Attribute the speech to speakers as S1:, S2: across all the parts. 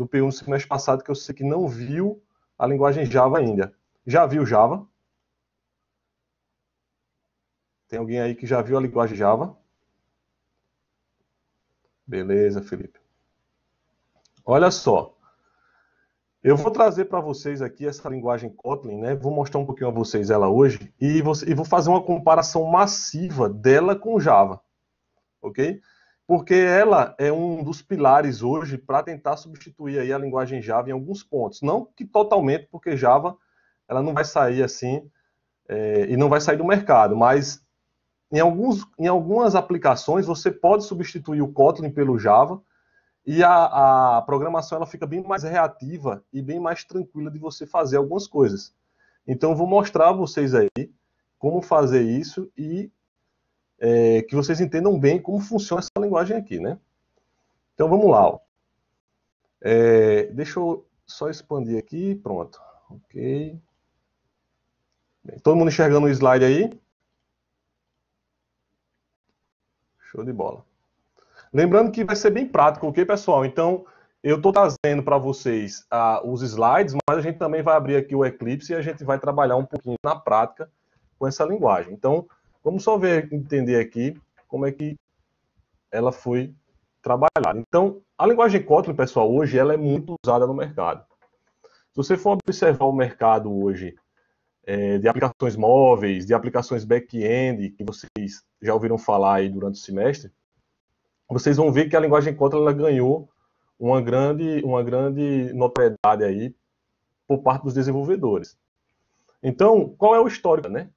S1: do P1 semestre passado que eu sei que não viu a linguagem Java ainda. Já viu Java? Tem alguém aí que já viu a linguagem Java? Beleza, Felipe. Olha só. Eu vou trazer para vocês aqui essa linguagem Kotlin, né? Vou mostrar um pouquinho a vocês ela hoje e, vou fazer uma comparação massiva dela com Java, ok? porque ela é um dos pilares hoje para tentar substituir aí a linguagem Java em alguns pontos. Não que totalmente, porque Java ela não vai sair assim é, e não vai sair do mercado, mas em, alguns, em algumas aplicações você pode substituir o Kotlin pelo Java e a, a programação ela fica bem mais reativa e bem mais tranquila de você fazer algumas coisas. Então eu vou mostrar a vocês aí como fazer isso e é, que vocês entendam bem como funciona essa linguagem aqui, né? Então vamos lá. É, deixa eu só expandir aqui, pronto. Ok. Bem, todo mundo enxergando o slide aí? Show de bola. Lembrando que vai ser bem prático, ok, pessoal? Então, eu estou trazendo para vocês ah, os slides, mas a gente também vai abrir aqui o Eclipse e a gente vai trabalhar um pouquinho na prática com essa linguagem. Então, Vamos só ver, entender aqui como é que ela foi trabalhada. Então, a linguagem Kotlin, pessoal, hoje ela é muito usada no mercado. Se você for observar o mercado hoje é, de aplicações móveis, de aplicações back-end, que vocês já ouviram falar aí durante o semestre, vocês vão ver que a linguagem Kotlin ela ganhou uma grande, uma grande notoriedade aí por parte dos desenvolvedores. Então, qual é o histórico, né?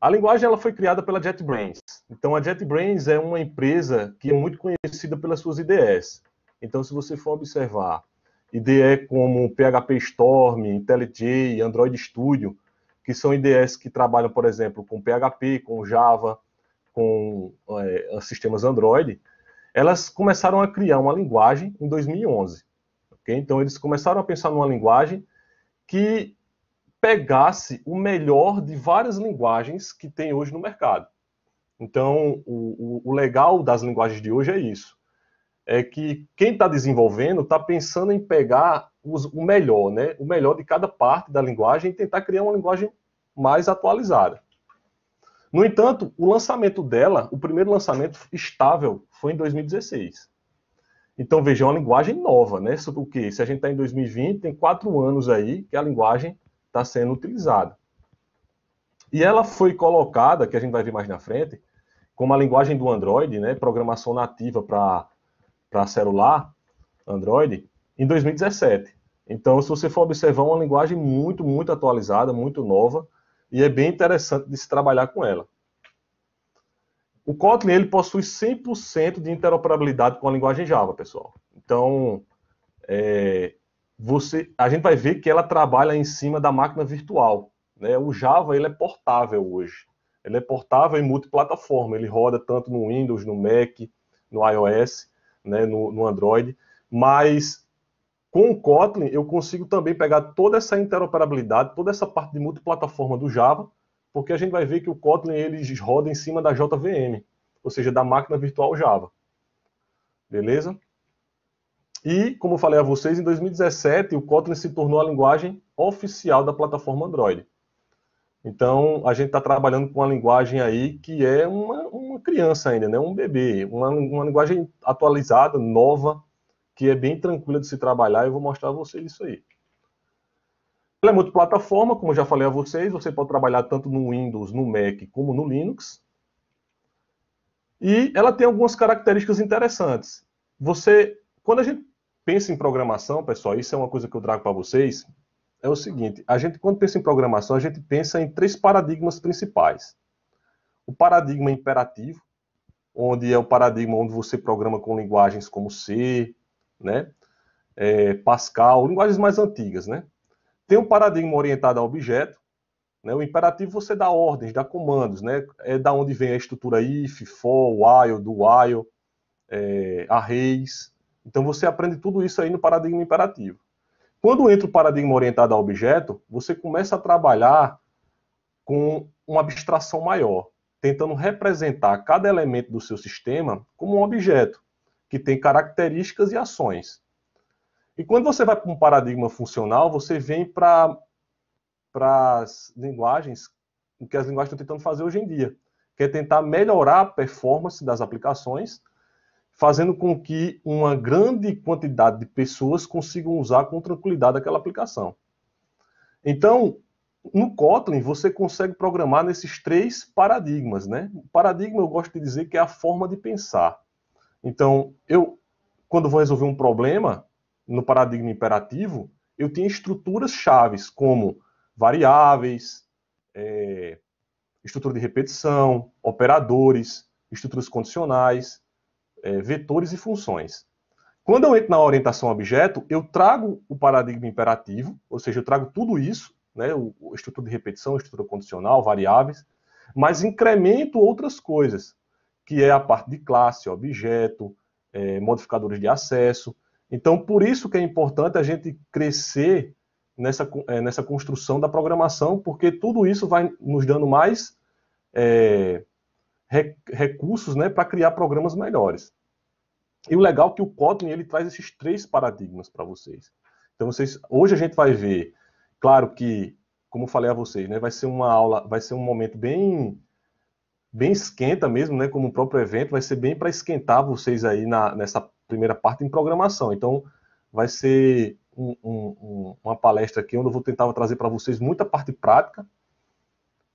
S1: A linguagem ela foi criada pela JetBrains. Então, a JetBrains é uma empresa que é muito conhecida pelas suas IDEs. Então, se você for observar IDE como PHP Storm, IntelliJ, Android Studio, que são IDEs que trabalham, por exemplo, com PHP, com Java, com é, sistemas Android, elas começaram a criar uma linguagem em 2011. Okay? Então, eles começaram a pensar numa linguagem que pegasse o melhor de várias linguagens que tem hoje no mercado. Então, o, o legal das linguagens de hoje é isso. É que quem está desenvolvendo está pensando em pegar os, o melhor, né? O melhor de cada parte da linguagem e tentar criar uma linguagem mais atualizada. No entanto, o lançamento dela, o primeiro lançamento estável, foi em 2016. Então, veja, é uma linguagem nova, né? O quê? Se a gente está em 2020, tem quatro anos aí que a linguagem está sendo utilizada. E ela foi colocada, que a gente vai ver mais na frente, como a linguagem do Android, né, programação nativa para celular, Android, em 2017. Então, se você for observar, é uma linguagem muito, muito atualizada, muito nova, e é bem interessante de se trabalhar com ela. O Kotlin ele possui 100% de interoperabilidade com a linguagem Java, pessoal. Então, é, você, a gente vai ver que ela trabalha em cima da máquina virtual. Né? O Java ele é portável hoje. Ele é portável e multiplataforma. Ele roda tanto no Windows, no Mac, no iOS, né? no, no Android. Mas com o Kotlin eu consigo também pegar toda essa interoperabilidade, toda essa parte de multiplataforma do Java, porque a gente vai ver que o Kotlin ele roda em cima da JVM, ou seja, da máquina virtual Java. Beleza? E, como falei a vocês, em 2017 o Kotlin se tornou a linguagem oficial da plataforma Android. Então, a gente está trabalhando com uma linguagem aí que é uma, uma criança ainda, né? um bebê, uma, uma linguagem atualizada, nova, que é bem tranquila de se trabalhar, eu vou mostrar a vocês isso aí. Ela é multiplataforma, como eu já falei a vocês, você pode trabalhar tanto no Windows, no Mac, como no Linux. E ela tem algumas características interessantes. Você, quando a gente pensa em programação, pessoal, isso é uma coisa que eu trago para vocês, é o seguinte, a gente quando pensa em programação, a gente pensa em três paradigmas principais. O paradigma imperativo, onde é o paradigma onde você programa com linguagens como C, né? É, Pascal, linguagens mais antigas, né? Tem o um paradigma orientado a objeto, né? O imperativo você dá ordens, dá comandos, né? É da onde vem a estrutura if, for, while, do while, é, arrays, então você aprende tudo isso aí no paradigma imperativo. Quando entra o paradigma orientado a objeto, você começa a trabalhar com uma abstração maior, tentando representar cada elemento do seu sistema como um objeto que tem características e ações. E quando você vai para um paradigma funcional, você vem para as linguagens, o que as linguagens estão tentando fazer hoje em dia, que é tentar melhorar a performance das aplicações fazendo com que uma grande quantidade de pessoas consigam usar com tranquilidade aquela aplicação. Então, no Kotlin, você consegue programar nesses três paradigmas, né? O paradigma, eu gosto de dizer que é a forma de pensar. Então, eu, quando vou resolver um problema, no paradigma imperativo, eu tenho estruturas chaves, como variáveis, é, estrutura de repetição, operadores, estruturas condicionais, é, vetores e funções. Quando eu entro na orientação objeto, eu trago o paradigma imperativo, ou seja, eu trago tudo isso, né, o, o estrutura de repetição, estrutura condicional, variáveis, mas incremento outras coisas, que é a parte de classe, objeto, é, modificadores de acesso. Então, por isso que é importante a gente crescer nessa, é, nessa construção da programação, porque tudo isso vai nos dando mais é, recursos né, para criar programas melhores. E o legal é que o Kotlin ele traz esses três paradigmas para vocês. Então vocês, hoje a gente vai ver, claro que, como falei a vocês, né, vai ser uma aula, vai ser um momento bem bem esquenta mesmo, né, como o próprio evento, vai ser bem para esquentar vocês aí na, nessa primeira parte em programação. Então vai ser um, um, uma palestra aqui onde eu vou tentar trazer para vocês muita parte prática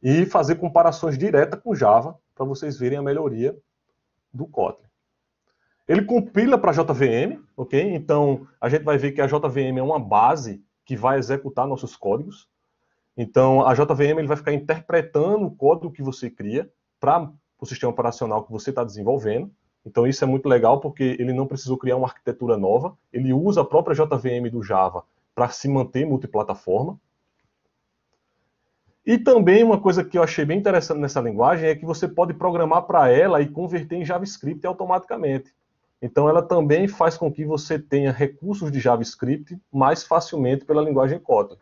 S1: e fazer comparações diretas com Java, para vocês verem a melhoria do Kotlin. Ele compila para JVM, ok? Então, a gente vai ver que a JVM é uma base que vai executar nossos códigos. Então, a JVM ele vai ficar interpretando o código que você cria para o sistema operacional que você está desenvolvendo. Então, isso é muito legal porque ele não precisou criar uma arquitetura nova. Ele usa a própria JVM do Java para se manter multiplataforma. E também uma coisa que eu achei bem interessante nessa linguagem é que você pode programar para ela e converter em JavaScript automaticamente. Então ela também faz com que você tenha recursos de JavaScript mais facilmente pela linguagem Kotlin.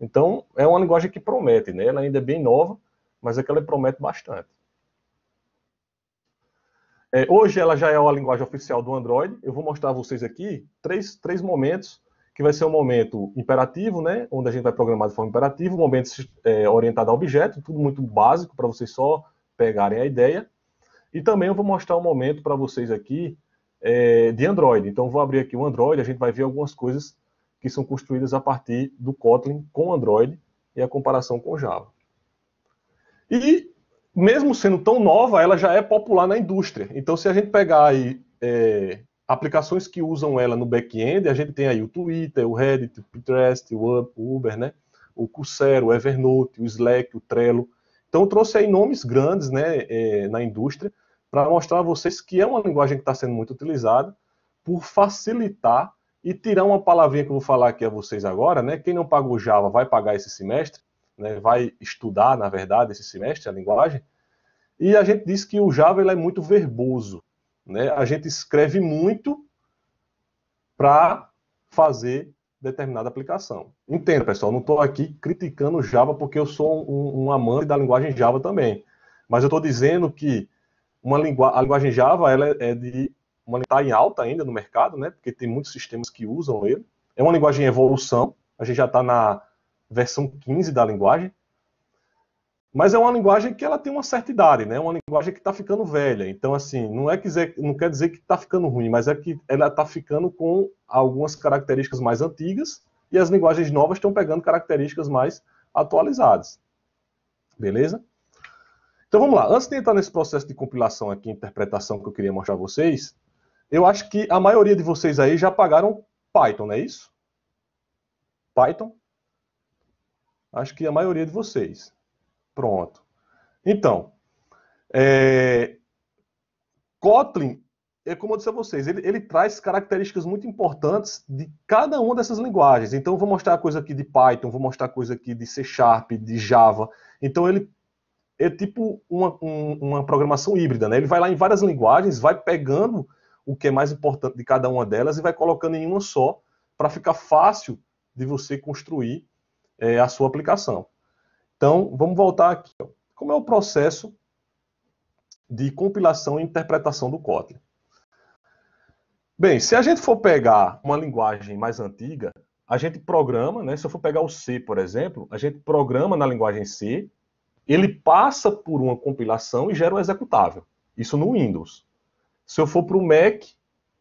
S1: Então é uma linguagem que promete, né? Ela ainda é bem nova, mas é que ela promete bastante. É, hoje ela já é a linguagem oficial do Android. Eu vou mostrar a vocês aqui três, três momentos que vai ser um momento imperativo, né, onde a gente vai programar de forma imperativa, um momento é, orientado a objeto, tudo muito básico para vocês só pegarem a ideia. E também eu vou mostrar um momento para vocês aqui é, de Android. Então vou abrir aqui o Android, a gente vai ver algumas coisas que são construídas a partir do Kotlin com Android e a comparação com Java. E mesmo sendo tão nova, ela já é popular na indústria. Então se a gente pegar aí é, aplicações que usam ela no back-end, a gente tem aí o Twitter, o Reddit, o Pinterest, o Uber, né? o Coursera, o Evernote, o Slack, o Trello. Então, trouxe aí nomes grandes né, é, na indústria para mostrar a vocês que é uma linguagem que está sendo muito utilizada por facilitar e tirar uma palavrinha que eu vou falar aqui a vocês agora, né? Quem não pagou Java vai pagar esse semestre, né? vai estudar, na verdade, esse semestre a linguagem. E a gente diz que o Java ele é muito verboso. Né? A gente escreve muito para fazer determinada aplicação. Entendo, pessoal, não estou aqui criticando Java porque eu sou um, um, amante da linguagem Java também. Mas eu estou dizendo que uma lingu a linguagem Java ela é de uma está em alta ainda no mercado, né? Porque tem muitos sistemas que usam ele. É uma linguagem em evolução. A gente já está na versão 15 da linguagem. Mas é uma linguagem que ela tem uma certa idade, né? É uma linguagem que está ficando velha. Então, assim, não é quiser, não quer dizer que está ficando ruim, mas é que ela está ficando com algumas características mais antigas e as linguagens novas estão pegando características mais atualizadas. Beleza? Então vamos lá. Antes de entrar nesse processo de compilação aqui, interpretação que eu queria mostrar a vocês, eu acho que a maioria de vocês aí já pagaram Python, não é isso? Python? Acho que a maioria de vocês. Pronto. Então, é... Kotlin, é como eu disse a vocês, ele, ele traz características muito importantes de cada uma dessas linguagens. Então, eu vou mostrar coisa aqui de Python, vou mostrar coisa aqui de C Sharp, de Java. Então, ele é tipo uma, um, uma programação híbrida, né? Ele vai lá em várias linguagens, vai pegando o que é mais importante de cada uma delas e vai colocando em uma só para ficar fácil de você construir é, a sua aplicação. Então, vamos voltar aqui. Como é o processo de compilação e interpretação do Kotlin? Bem, se a gente for pegar uma linguagem mais antiga, a gente programa, né? Se eu for pegar o C, por exemplo, a gente programa na linguagem C, ele passa por uma compilação e gera um executável. Isso no Windows. Se eu for para o Mac,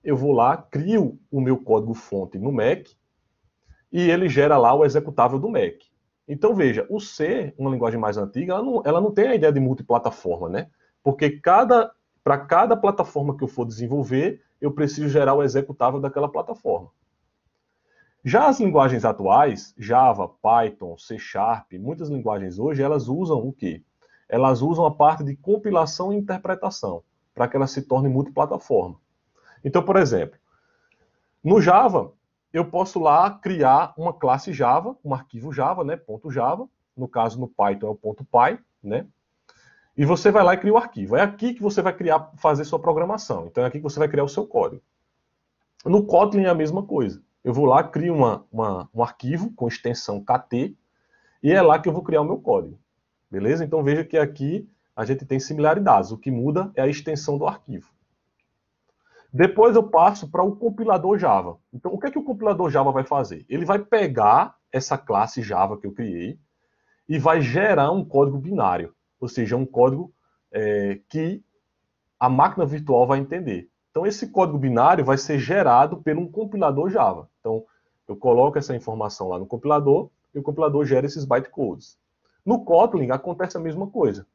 S1: eu vou lá, crio o meu código fonte no Mac e ele gera lá o executável do Mac. Então, veja, o C, uma linguagem mais antiga, ela não, ela não tem a ideia de multiplataforma, né? Porque cada, para cada plataforma que eu for desenvolver, eu preciso gerar o executável daquela plataforma. Já as linguagens atuais, Java, Python, C Sharp, muitas linguagens hoje, elas usam o quê? Elas usam a parte de compilação e interpretação, para que ela se torne multiplataforma. Então, por exemplo, no Java, eu posso lá criar uma classe Java, um arquivo Java, né? Ponto .java, no caso no Python é o ponto .py, né? E você vai lá e cria o arquivo. É aqui que você vai criar, fazer sua programação. Então é aqui que você vai criar o seu código. No Kotlin é a mesma coisa. Eu vou lá, crio uma, uma, um arquivo com extensão kt, e é lá que eu vou criar o meu código. Beleza? Então veja que aqui a gente tem similaridades. O que muda é a extensão do arquivo. Depois eu passo para o compilador Java. Então, o que é que o compilador Java vai fazer? Ele vai pegar essa classe Java que eu criei e vai gerar um código binário, ou seja, um código é, que a máquina virtual vai entender. Então, esse código binário vai ser gerado por um compilador Java. Então, eu coloco essa informação lá no compilador e o compilador gera esses bytecodes. No Kotlin, acontece a mesma coisa.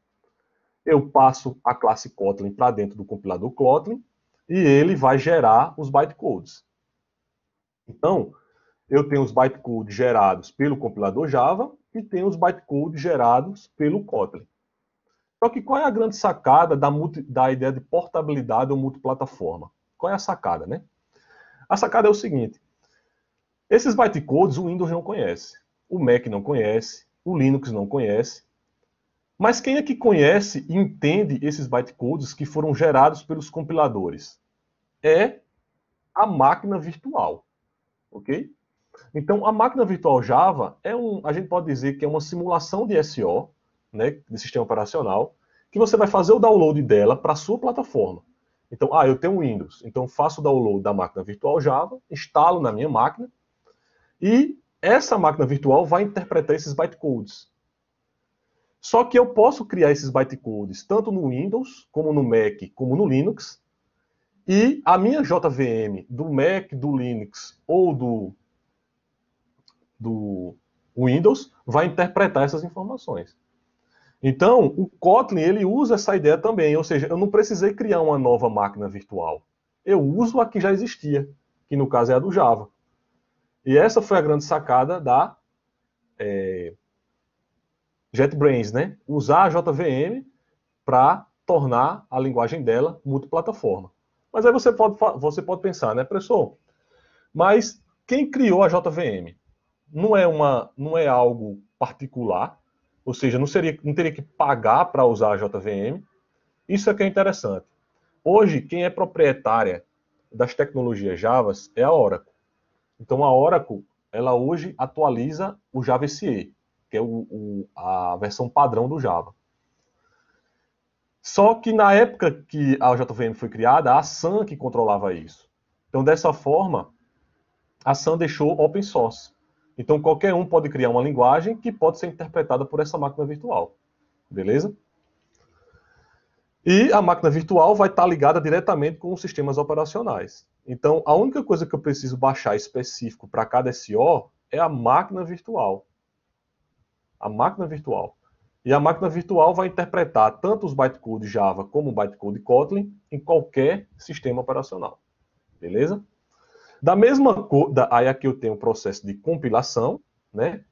S1: Eu passo a classe Kotlin para dentro do compilador Kotlin e ele vai gerar os bytecodes. Então, eu tenho os bytecodes gerados pelo compilador Java e tenho os bytecodes gerados pelo Kotlin. Só que qual é a grande sacada da, multi, da ideia de portabilidade ou multiplataforma? Qual é a sacada, né? A sacada é o seguinte, esses bytecodes o Windows não conhece, o Mac não conhece, o Linux não conhece, mas quem é que conhece e entende esses bytecodes que foram gerados pelos compiladores? É a máquina virtual, ok? Então, a máquina virtual Java é um, a gente pode dizer que é uma simulação de SO, né, de sistema operacional, que você vai fazer o download dela para a sua plataforma. Então, ah, eu tenho Windows, então faço o download da máquina virtual Java, instalo na minha máquina, e essa máquina virtual vai interpretar esses bytecodes. Só que eu posso criar esses bytecodes tanto no Windows, como no Mac, como no Linux. E a minha JVM do Mac, do Linux ou do, do Windows vai interpretar essas informações. Então, o Kotlin ele usa essa ideia também, ou seja, eu não precisei criar uma nova máquina virtual. Eu uso a que já existia, que no caso é a do Java. E essa foi a grande sacada da é, JetBrains, né? Usar a JVM para tornar a linguagem dela multiplataforma. Mas aí você pode, você pode pensar, né, professor? Mas quem criou a JVM? Não é, uma, não é algo particular, ou seja, não, seria, não teria que pagar para usar a JVM. Isso é que é interessante. Hoje, quem é proprietária das tecnologias Java é a Oracle. Então, a Oracle, ela hoje atualiza o Java SE que é o, o, a versão padrão do Java. Só que na época que a JVM foi criada, a Sun que controlava isso. Então, dessa forma, a Sun deixou open source. Então, qualquer um pode criar uma linguagem que pode ser interpretada por essa máquina virtual. Beleza? E a máquina virtual vai estar ligada diretamente com os sistemas operacionais. Então, a única coisa que eu preciso baixar específico para cada SO é a máquina virtual a máquina virtual. E a máquina virtual vai interpretar tanto os bytecode Java como o bytecode Kotlin em qualquer sistema operacional. Beleza? Da mesma coisa, da, aí aqui eu tenho o processo de compilação, né?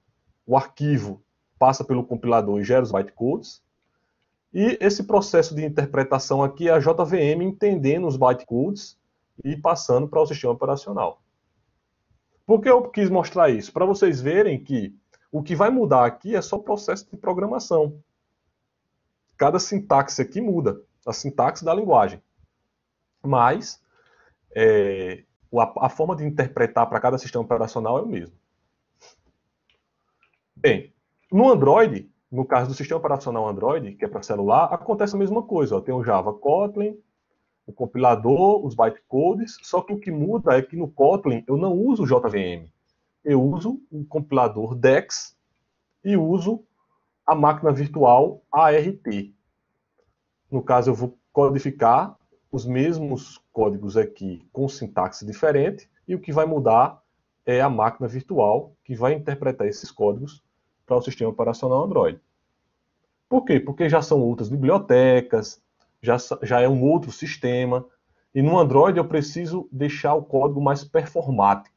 S1: O arquivo passa pelo compilador e gera os bytecodes. E esse processo de interpretação aqui é a JVM entendendo os bytecodes e passando para o sistema operacional. Por que eu quis mostrar isso? Para vocês verem que o que vai mudar aqui é só o processo de programação. Cada sintaxe aqui muda, a sintaxe da linguagem. Mas é, a, a forma de interpretar para cada sistema operacional é o mesmo. Bem, no Android, no caso do sistema operacional Android, que é para celular, acontece a mesma coisa. Ó. Tem o Java Kotlin, o compilador, os bytecodes, só que o que muda é que no Kotlin eu não uso o JVM eu uso o compilador DEX e uso a máquina virtual ART. No caso, eu vou codificar os mesmos códigos aqui com sintaxe diferente e o que vai mudar é a máquina virtual que vai interpretar esses códigos para o sistema operacional Android. Por quê? Porque já são outras bibliotecas, já, já é um outro sistema, e no Android eu preciso deixar o código mais performático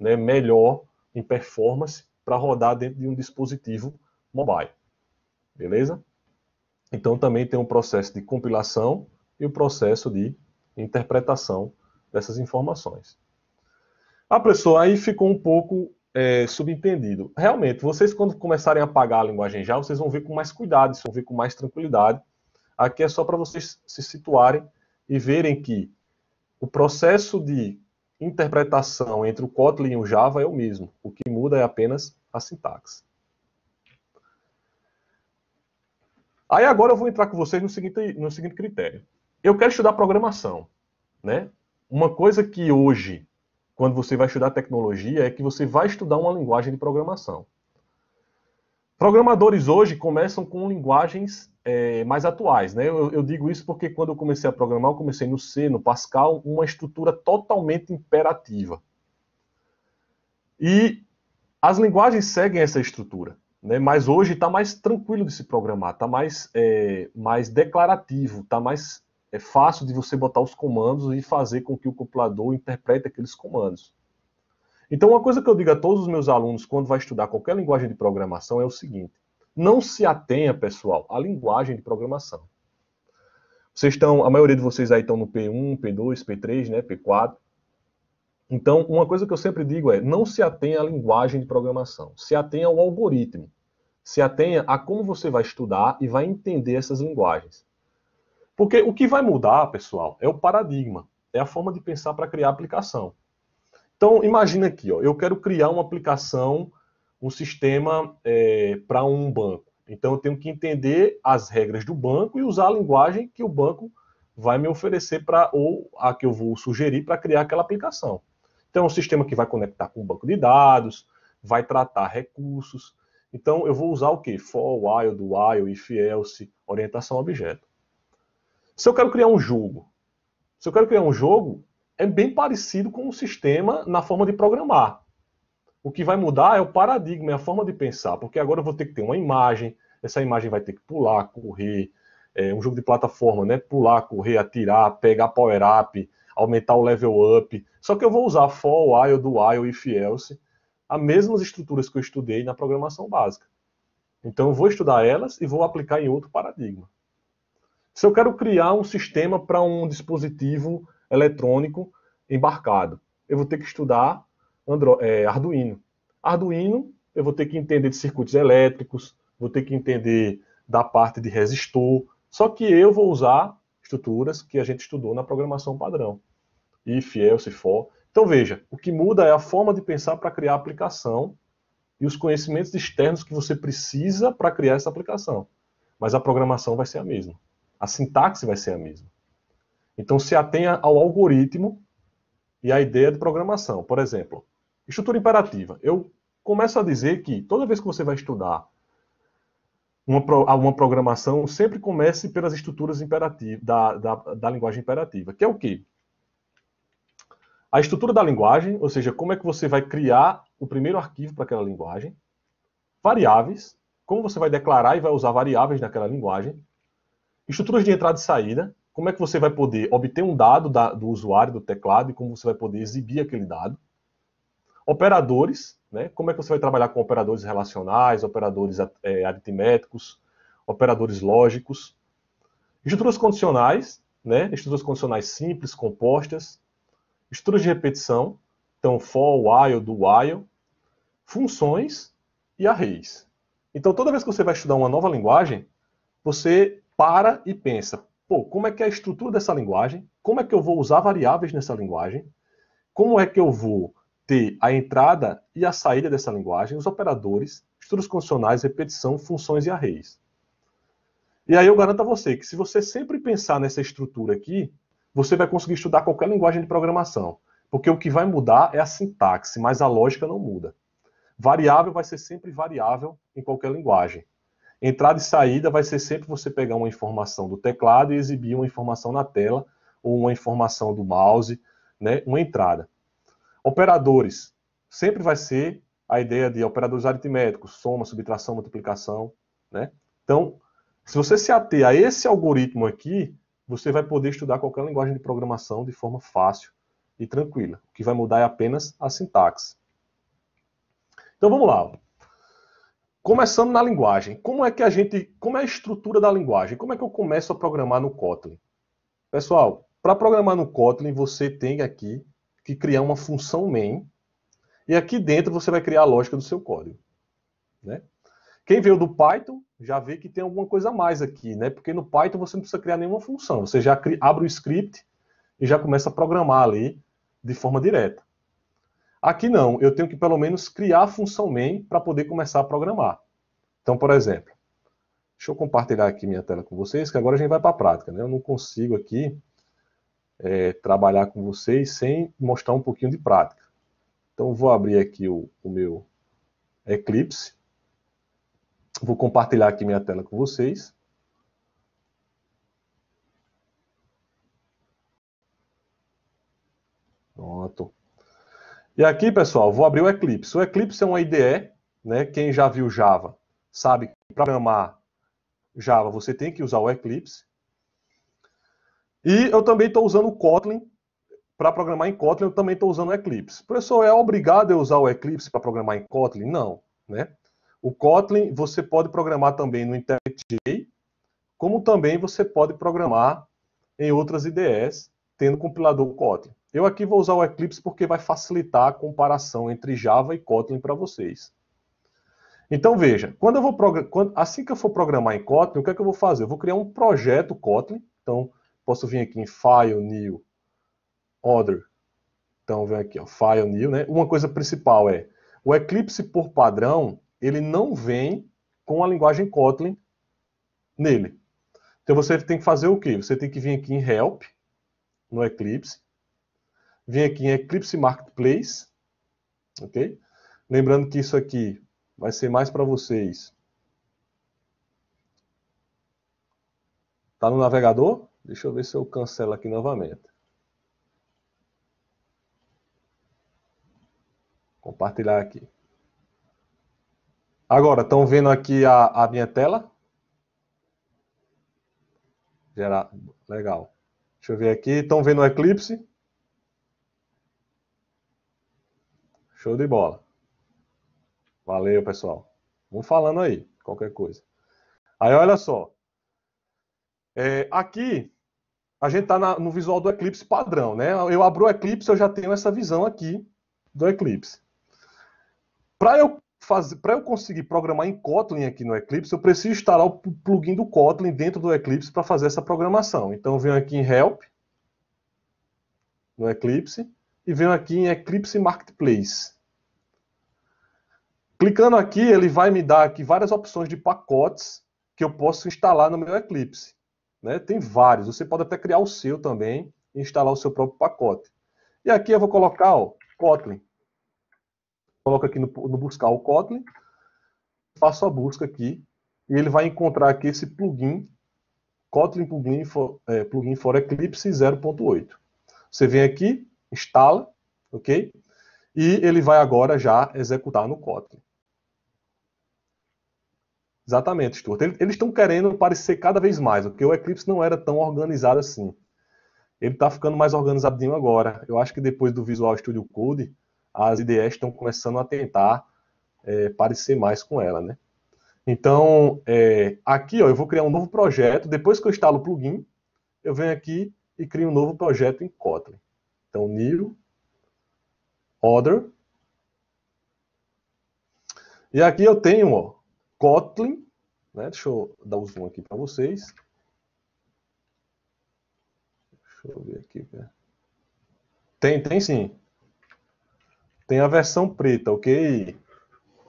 S1: né, melhor em performance para rodar dentro de um dispositivo mobile. Beleza? Então também tem um processo de compilação e o um processo de interpretação dessas informações. Ah, professor, aí ficou um pouco é, subentendido. Realmente, vocês quando começarem a pagar a linguagem já, vocês vão ver com mais cuidado, vocês vão ver com mais tranquilidade. Aqui é só para vocês se situarem e verem que o processo de interpretação entre o Kotlin e o Java é o mesmo. O que muda é apenas a sintaxe. Aí agora eu vou entrar com vocês no seguinte, no seguinte critério. Eu quero estudar programação. Né? Uma coisa que hoje, quando você vai estudar tecnologia, é que você vai estudar uma linguagem de programação. Programadores hoje começam com linguagens é, mais atuais, né? Eu, eu, digo isso porque quando eu comecei a programar, eu comecei no C, no Pascal, uma estrutura totalmente imperativa. E as linguagens seguem essa estrutura, né? Mas hoje está mais tranquilo de se programar, está mais, é, mais declarativo, está mais é fácil de você botar os comandos e fazer com que o compilador interprete aqueles comandos. Então, uma coisa que eu digo a todos os meus alunos quando vai estudar qualquer linguagem de programação é o seguinte: não se atenha, pessoal, à linguagem de programação. Vocês estão, a maioria de vocês aí estão no P1, P2, P3, né, P4. Então, uma coisa que eu sempre digo é: não se atenha à linguagem de programação, se atenha ao algoritmo, se atenha a como você vai estudar e vai entender essas linguagens. Porque o que vai mudar, pessoal, é o paradigma, é a forma de pensar para criar aplicação. Então, imagina aqui, ó, eu quero criar uma aplicação, um sistema é, para um banco. Então, eu tenho que entender as regras do banco e usar a linguagem que o banco vai me oferecer para ou a que eu vou sugerir para criar aquela aplicação. Então, é um sistema que vai conectar com o banco de dados, vai tratar recursos. Então, eu vou usar o quê? For, while, do while, if, else, orientação a objeto. Se eu quero criar um jogo, se eu quero criar um jogo, é bem parecido com o sistema na forma de programar. O que vai mudar é o paradigma, é a forma de pensar, porque agora eu vou ter que ter uma imagem, essa imagem vai ter que pular, correr, é um jogo de plataforma, né? Pular, correr, atirar, pegar power-up, aumentar o level up. Só que eu vou usar for, while, do while, if else, as mesmas estruturas que eu estudei na programação básica. Então eu vou estudar elas e vou aplicar em outro paradigma. Se eu quero criar um sistema para um dispositivo eletrônico embarcado. Eu vou ter que estudar Andro é, Arduino. Arduino, eu vou ter que entender de circuitos elétricos, vou ter que entender da parte de resistor. Só que eu vou usar estruturas que a gente estudou na programação padrão. If, else, for. Então veja, o que muda é a forma de pensar para criar a aplicação e os conhecimentos externos que você precisa para criar essa aplicação. Mas a programação vai ser a mesma. A sintaxe vai ser a mesma. Então, se atenha ao algoritmo e à ideia de programação. Por exemplo, estrutura imperativa. Eu começo a dizer que toda vez que você vai estudar uma, uma programação, sempre comece pelas estruturas imperativas da, da, da linguagem imperativa, que é o quê? A estrutura da linguagem, ou seja, como é que você vai criar o primeiro arquivo para aquela linguagem, variáveis, como você vai declarar e vai usar variáveis naquela linguagem, estruturas de entrada e saída, como é que você vai poder obter um dado da, do usuário do teclado e como você vai poder exibir aquele dado. Operadores, né? como é que você vai trabalhar com operadores relacionais, operadores é, aritméticos, operadores lógicos. Estruturas condicionais, né? estruturas condicionais simples, compostas. Estruturas de repetição, então for, while, do while. Funções e arrays. Então, toda vez que você vai estudar uma nova linguagem, você para e pensa, pô, como é que é a estrutura dessa linguagem, como é que eu vou usar variáveis nessa linguagem, como é que eu vou ter a entrada e a saída dessa linguagem, os operadores, estruturas condicionais, repetição, funções e arrays. E aí eu garanto a você que se você sempre pensar nessa estrutura aqui, você vai conseguir estudar qualquer linguagem de programação, porque o que vai mudar é a sintaxe, mas a lógica não muda. Variável vai ser sempre variável em qualquer linguagem. Entrada e saída vai ser sempre você pegar uma informação do teclado e exibir uma informação na tela ou uma informação do mouse, né, uma entrada. Operadores, sempre vai ser a ideia de operadores aritméticos, soma, subtração, multiplicação, né? Então, se você se ater a esse algoritmo aqui, você vai poder estudar qualquer linguagem de programação de forma fácil e tranquila. O que vai mudar é apenas a sintaxe. Então vamos lá. Começando na linguagem, como é que a gente, como é a estrutura da linguagem? Como é que eu começo a programar no Kotlin? Pessoal, para programar no Kotlin, você tem aqui que criar uma função main e aqui dentro você vai criar a lógica do seu código, né? Quem veio do Python já vê que tem alguma coisa a mais aqui, né? Porque no Python você não precisa criar nenhuma função, você já abre o script e já começa a programar ali de forma direta. Aqui não, eu tenho que pelo menos criar a função main para poder começar a programar. Então, por exemplo, deixa eu compartilhar aqui minha tela com vocês, que agora a gente vai para a prática. Né? Eu não consigo aqui é, trabalhar com vocês sem mostrar um pouquinho de prática. Então, vou abrir aqui o, o meu Eclipse. Vou compartilhar aqui minha tela com vocês. Pronto. E aqui, pessoal, vou abrir o Eclipse. O Eclipse é uma IDE, né? Quem já viu Java sabe que para programar Java você tem que usar o Eclipse. E eu também estou usando o Kotlin. Para programar em Kotlin, eu também estou usando o Eclipse. Professor, é obrigado a usar o Eclipse para programar em Kotlin? Não, né? O Kotlin você pode programar também no IntelliJ, como também você pode programar em outras IDEs, tendo compilador Kotlin. Eu aqui vou usar o Eclipse porque vai facilitar a comparação entre Java e Kotlin para vocês. Então veja, quando eu vou quando, assim que eu for programar em Kotlin, o que é que eu vou fazer? Eu vou criar um projeto Kotlin. Então posso vir aqui em File New Other. Então vem aqui, ó, File New, né? Uma coisa principal é o Eclipse por padrão ele não vem com a linguagem Kotlin nele. Então você tem que fazer o quê? Você tem que vir aqui em Help no Eclipse. Vem aqui em Eclipse Marketplace, ok? Lembrando que isso aqui vai ser mais para vocês. Tá no navegador? Deixa eu ver se eu cancelo aqui novamente. Compartilhar aqui. Agora, estão vendo aqui a, a minha tela? Gerar, legal. Deixa eu ver aqui. Estão vendo o eclipse? Show de bola. Valeu, pessoal. Vamos falando aí, qualquer coisa. Aí, olha só. É, aqui, a gente está no visual do eclipse padrão, né? Eu abro o eclipse, eu já tenho essa visão aqui do eclipse. Para eu para eu conseguir programar em Kotlin aqui no Eclipse, eu preciso instalar o plugin do Kotlin dentro do Eclipse para fazer essa programação. Então eu venho aqui em Help, no Eclipse, e venho aqui em Eclipse Marketplace. Clicando aqui, ele vai me dar aqui várias opções de pacotes que eu posso instalar no meu Eclipse. Né? Tem vários, você pode até criar o seu também e instalar o seu próprio pacote. E aqui eu vou colocar ó, Kotlin coloca aqui no, no buscar o Kotlin, faço a busca aqui e ele vai encontrar aqui esse plugin, Kotlin Plugin for, é, plugin for Eclipse 0.8. Você vem aqui, instala, ok? E ele vai agora já executar no Kotlin. Exatamente, Stuart. Eles estão querendo parecer cada vez mais, porque o Eclipse não era tão organizado assim. Ele está ficando mais organizadinho agora. Eu acho que depois do Visual Studio Code, as IDEs estão começando a tentar é, parecer mais com ela, né? Então, é, aqui ó, eu vou criar um novo projeto. Depois que eu instalo o plugin, eu venho aqui e crio um novo projeto em Kotlin. Então, new, other. E aqui eu tenho ó, Kotlin. Né? Deixa eu dar o um zoom aqui para vocês. Deixa eu ver aqui. Tem, tem sim. Tem a versão preta, ok,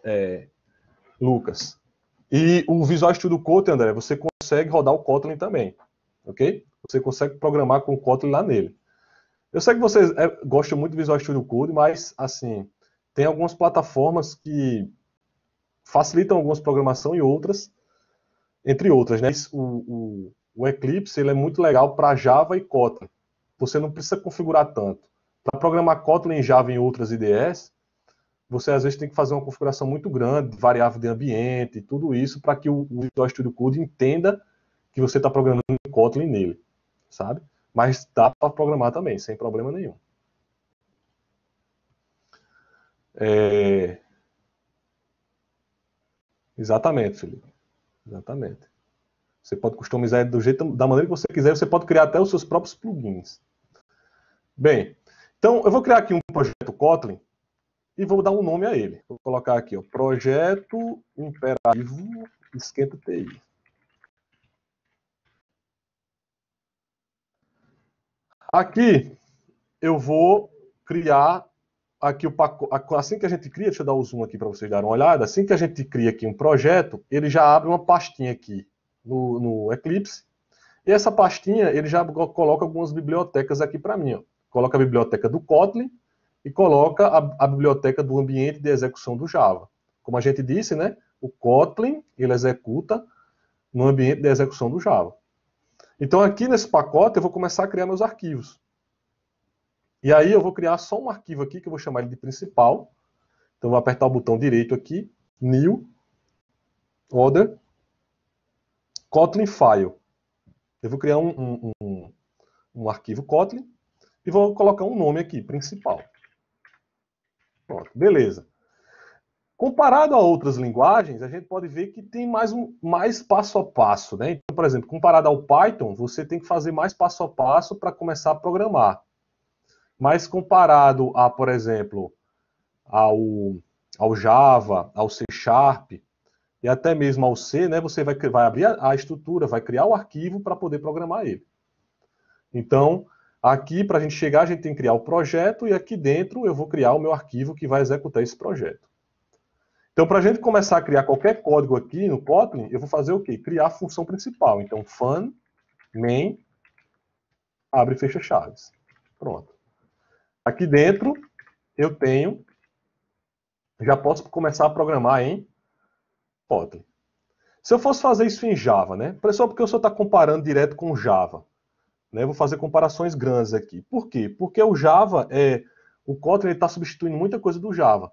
S1: é, Lucas? E o Visual Studio Code, André, você consegue rodar o Kotlin também, ok? Você consegue programar com o Kotlin lá nele. Eu sei que vocês é, gostam muito do Visual Studio Code, mas, assim, tem algumas plataformas que facilitam algumas programação e outras, entre outras, né? O, o, o Eclipse, ele é muito legal para Java e Kotlin. Você não precisa configurar tanto. Para programar Kotlin em Java e em outras IDEs, você às vezes tem que fazer uma configuração muito grande, variável de ambiente, tudo isso, para que o Visual Studio Code entenda que você está programando Kotlin nele, sabe? Mas dá para programar também, sem problema nenhum. É... Exatamente, Felipe. Exatamente. Você pode customizar do jeito, da maneira que você quiser, você pode criar até os seus próprios plugins. Bem, então, eu vou criar aqui um projeto Kotlin e vou dar um nome a ele. Vou colocar aqui, ó, projeto imperativo esquenta TI. Aqui, eu vou criar aqui o pacote. Assim que a gente cria, deixa eu dar o zoom aqui para vocês darem uma olhada. Assim que a gente cria aqui um projeto, ele já abre uma pastinha aqui no, no Eclipse. E essa pastinha, ele já coloca algumas bibliotecas aqui para mim. Ó coloca a biblioteca do Kotlin e coloca a, a biblioteca do ambiente de execução do Java. Como a gente disse, né, o Kotlin ele executa no ambiente de execução do Java. Então aqui nesse pacote eu vou começar a criar meus arquivos. E aí eu vou criar só um arquivo aqui que eu vou chamar ele de principal. Então eu vou apertar o botão direito aqui, New, Other, Kotlin File. Eu vou criar um, um, um, um arquivo Kotlin e vou colocar um nome aqui, principal. Pronto, beleza. Comparado a outras linguagens, a gente pode ver que tem mais, um, mais passo a passo, né? Então, por exemplo, comparado ao Python, você tem que fazer mais passo a passo para começar a programar. Mas comparado a, por exemplo, ao, ao Java, ao C Sharp, e até mesmo ao C, né, você vai, vai abrir a, a estrutura, vai criar o arquivo para poder programar ele. Então, Aqui, para a gente chegar, a gente tem que criar o projeto e aqui dentro eu vou criar o meu arquivo que vai executar esse projeto. Então, para a gente começar a criar qualquer código aqui no Kotlin, eu vou fazer o quê? Criar a função principal. Então, fun, main, abre e fecha chaves. Pronto. Aqui dentro, eu tenho... Já posso começar a programar em Kotlin. Se eu fosse fazer isso em Java, né? Só é porque eu senhor está tá comparando direto com Java. Né? Vou fazer comparações grandes aqui. Por quê? Porque o Java é o Kotlin está substituindo muita coisa do Java.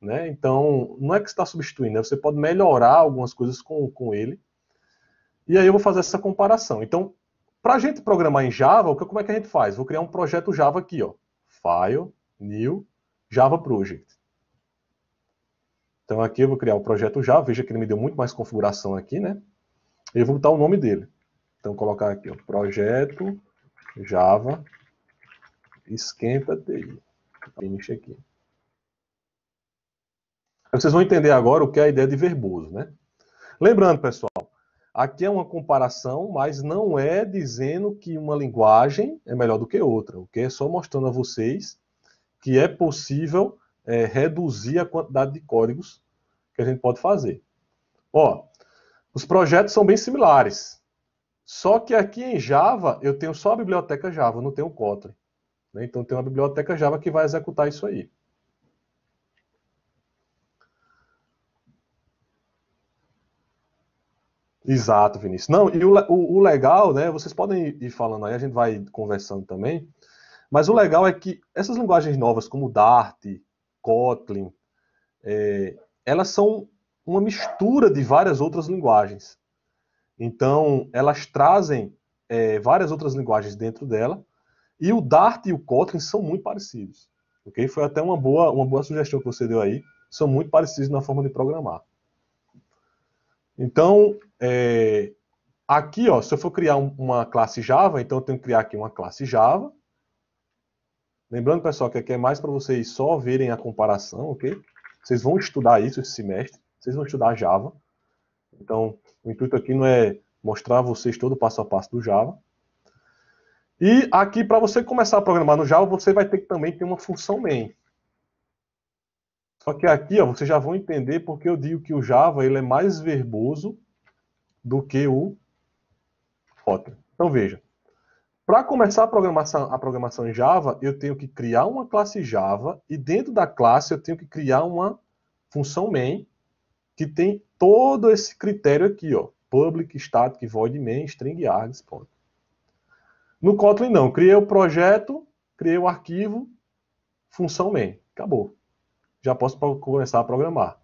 S1: Né? Então, não é que está substituindo, né? você pode melhorar algumas coisas com, com ele. E aí eu vou fazer essa comparação. Então, para a gente programar em Java, como é que a gente faz? Vou criar um projeto Java aqui, ó. File, New, Java Project. Então aqui eu vou criar o um projeto Java, veja que ele me deu muito mais configuração aqui, né? Eu vou botar o nome dele. Então, colocar aqui, ó, projeto Java esquenta TI. Finish aqui. Vocês vão entender agora o que é a ideia de verboso, né? Lembrando, pessoal, aqui é uma comparação, mas não é dizendo que uma linguagem é melhor do que outra, O que É só mostrando a vocês que é possível é, reduzir a quantidade de códigos que a gente pode fazer. Ó, os projetos são bem similares, só que aqui em Java, eu tenho só a biblioteca Java, não tenho o Kotlin. Né? Então, tem uma biblioteca Java que vai executar isso aí. Exato, Vinícius. Não, e o, o, o, legal, né? Vocês podem ir falando aí, a gente vai conversando também. Mas o legal é que essas linguagens novas, como Dart, Kotlin, é, elas são uma mistura de várias outras linguagens. Então, elas trazem é, várias outras linguagens dentro dela, e o Dart e o Kotlin são muito parecidos. Ok? Foi até uma boa, uma boa sugestão que você deu aí, são muito parecidos na forma de programar. Então, é, aqui, ó, se eu for criar um, uma classe Java, então eu tenho que criar aqui uma classe Java. Lembrando, pessoal, que aqui é mais para vocês só verem a comparação, ok? Vocês vão estudar isso esse semestre, vocês vão estudar Java. Então, o intuito aqui não é mostrar a vocês todo o passo a passo do Java. E aqui, para você começar a programar no Java, você vai ter que também ter uma função main. Só que aqui, ó, vocês já vão entender porque eu digo que o Java ele é mais verboso do que o Kotlin. Então, veja. Para começar a programação, a programação em Java, eu tenho que criar uma classe Java e dentro da classe eu tenho que criar uma função main que tem todo esse critério aqui, ó. Public, static, void, main, string, args, ponto. No Kotlin não, criei o projeto, criei o arquivo, função main, acabou. Já posso começar a programar.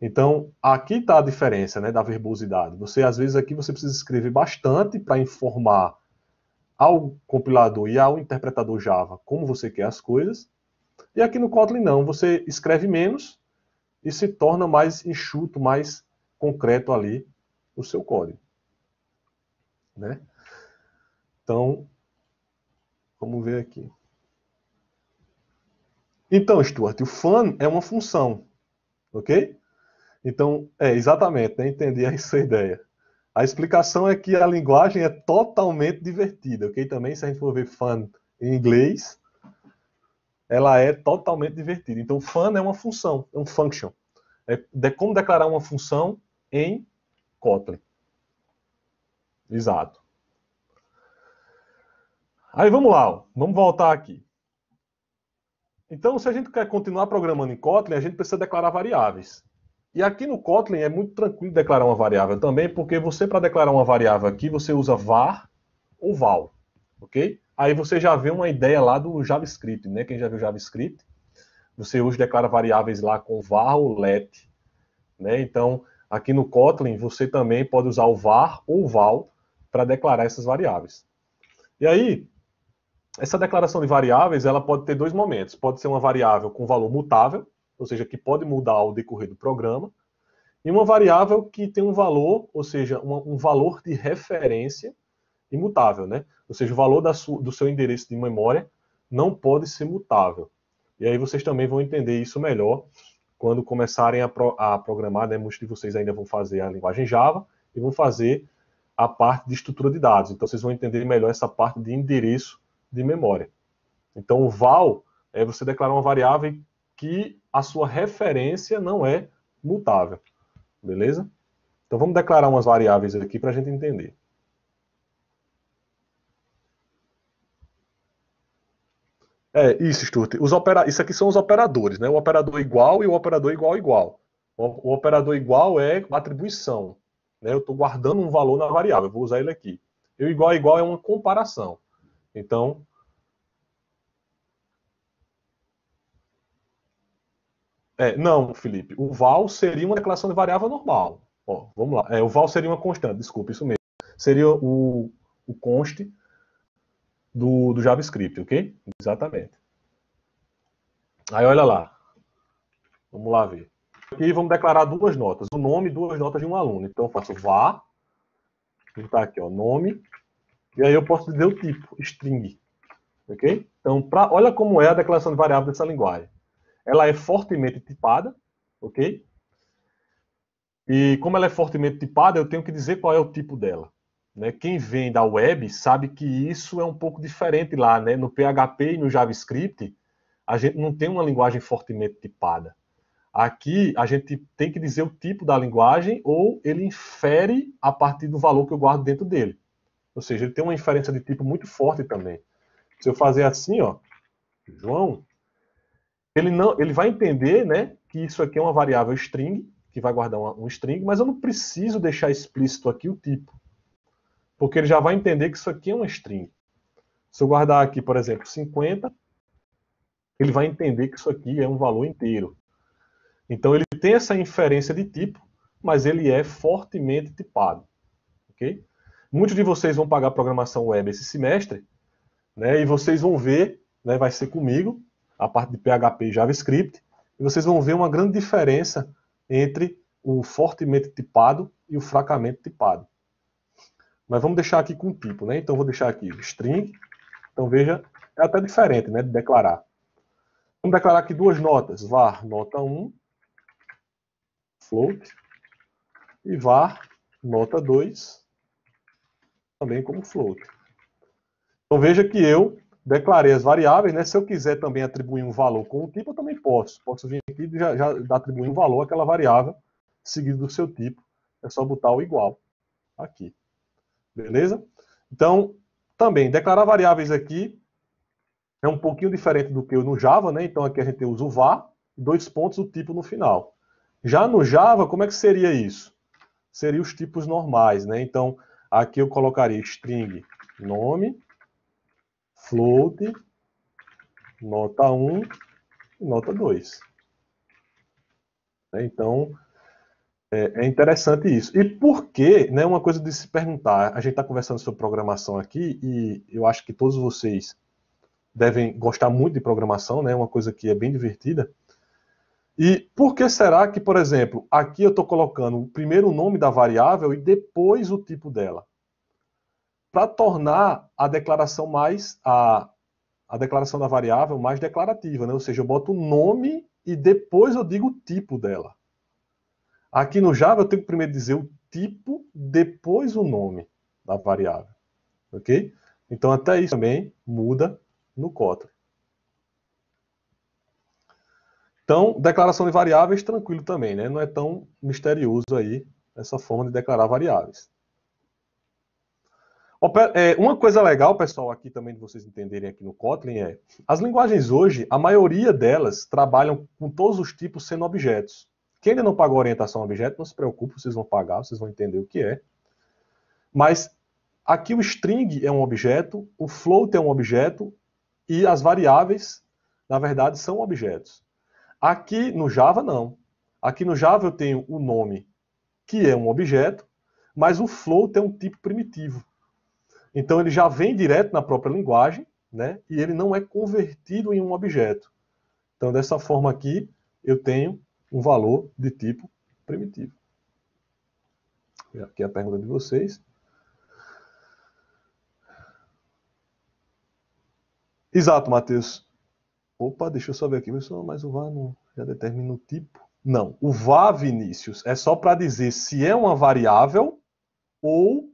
S1: Então, aqui está a diferença né, da verbosidade. Você, às vezes, aqui você precisa escrever bastante para informar ao compilador e ao interpretador Java como você quer as coisas. E aqui no Kotlin não, você escreve menos, e se torna mais enxuto, mais concreto ali o seu código. Né? Então, vamos ver aqui. Então, Stuart, o fan é uma função, ok? Então, é exatamente, né? entendi essa ideia. A explicação é que a linguagem é totalmente divertida, ok? Também, se a gente for ver fan em inglês, ela é totalmente divertida. Então, fun é uma função, é um function. É de como declarar uma função em Kotlin. Exato. Aí vamos lá, vamos voltar aqui. Então, se a gente quer continuar programando em Kotlin, a gente precisa declarar variáveis. E aqui no Kotlin é muito tranquilo declarar uma variável também, porque você, para declarar uma variável aqui, você usa var ou val, ok? Aí você já vê uma ideia lá do JavaScript, né? Quem já viu JavaScript, você hoje declara variáveis lá com var ou let, né? Então, aqui no Kotlin, você também pode usar o var ou val para declarar essas variáveis. E aí, essa declaração de variáveis, ela pode ter dois momentos. Pode ser uma variável com valor mutável, ou seja, que pode mudar ao decorrer do programa, e uma variável que tem um valor, ou seja, um, um valor de referência imutável, né? Ou seja, o valor sua, do seu endereço de memória não pode ser mutável. E aí vocês também vão entender isso melhor quando começarem a, pro, a programar, né? Muitos de vocês ainda vão fazer a linguagem Java e vão fazer a parte de estrutura de dados. Então vocês vão entender melhor essa parte de endereço de memória. Então o val é você declarar uma variável que a sua referência não é mutável. Beleza? Então vamos declarar umas variáveis aqui para a gente entender. É, isso, Stuart. Os opera... Isso aqui são os operadores, né? O operador igual e o operador igual igual. O operador igual é atribuição. Né? Eu estou guardando um valor na variável, eu vou usar ele aqui. E o igual igual é uma comparação. Então, É, não, Felipe. O val seria uma declaração de variável normal. Ó, vamos lá. É, o val seria uma constante, desculpa, isso mesmo. Seria o, o const do, do JavaScript, ok? Exatamente. Aí olha lá. Vamos lá ver. Aqui vamos declarar duas notas, o nome e duas notas de um aluno. Então eu faço var, está aqui, ó, nome, e aí eu posso dizer o tipo, string. Ok? Então, pra, olha como é a declaração de variável dessa linguagem. Ela é fortemente tipada, ok? E como ela é fortemente tipada, eu tenho que dizer qual é o tipo dela. Né? Quem vem da web sabe que isso é um pouco diferente lá, né? No PHP e no JavaScript, a gente não tem uma linguagem fortemente tipada. Aqui a gente tem que dizer o tipo da linguagem ou ele infere a partir do valor que eu guardo dentro dele. Ou seja, ele tem uma inferência de tipo muito forte também. Se eu fazer assim, ó, João, ele não, ele vai entender, né, que isso aqui é uma variável string que vai guardar um string, mas eu não preciso deixar explícito aqui o tipo porque ele já vai entender que isso aqui é uma string. Se eu guardar aqui, por exemplo, 50, ele vai entender que isso aqui é um valor inteiro. Então, ele tem essa inferência de tipo, mas ele é fortemente tipado. Okay? Muitos de vocês vão pagar programação web esse semestre, né, e vocês vão ver, né, vai ser comigo, a parte de PHP e JavaScript, e vocês vão ver uma grande diferença entre o fortemente tipado e o fracamente tipado. Mas vamos deixar aqui com tipo, né? Então vou deixar aqui string. Então veja, é até diferente, né, de declarar. Vamos declarar aqui duas notas, var nota 1, float, e var nota 2, também como float. Então veja que eu declarei as variáveis, né? Se eu quiser também atribuir um valor com o tipo, eu também posso. Posso vir aqui e já, já atribuir um valor àquela variável, seguido do seu tipo. É só botar o igual aqui. Beleza? Então, também, declarar variáveis aqui é um pouquinho diferente do que no Java, né? Então aqui a gente usa o var, dois pontos, o tipo no final. Já no Java, como é que seria isso? Seria os tipos normais, né? Então, aqui eu colocaria string nome, float, nota 1 e nota 2. Né? Então, é, é interessante isso. E por que, né, uma coisa de se perguntar, a gente está conversando sobre programação aqui e eu acho que todos vocês devem gostar muito de programação, né, uma coisa que é bem divertida. E por que será que, por exemplo, aqui eu estou colocando o primeiro nome da variável e depois o tipo dela? Para tornar a declaração mais a, a declaração da variável mais declarativa, né? ou seja, eu boto o nome e depois eu digo o tipo dela. Aqui no Java, eu tenho que primeiro dizer o tipo, depois o nome da variável. Ok? Então, até isso também muda no Kotlin. Então, declaração de variáveis, tranquilo também, né? Não é tão misterioso aí essa forma de declarar variáveis. É, uma coisa legal, pessoal, aqui também de vocês entenderem aqui no Kotlin é, as linguagens hoje, a maioria delas trabalham com todos os tipos sendo objetos. Quem ainda não pagou a objeto, não se preocupe, vocês vão pagar, vocês vão entender o que é. Mas aqui o string é um objeto, o float é um objeto e as variáveis, na verdade, são objetos. Aqui no Java, não. Aqui no Java eu tenho o nome, que é um objeto, mas o float é um tipo primitivo. Então ele já vem direto na própria linguagem, né? E ele não é convertido em um objeto. Então dessa forma aqui eu tenho um valor de tipo primitivo. Aqui a pergunta de vocês. Exato, Matheus. Opa, deixa eu só ver aqui, mas o VAR não, já determina o tipo. Não, o VAR, Vinícius, é só para dizer se é uma variável ou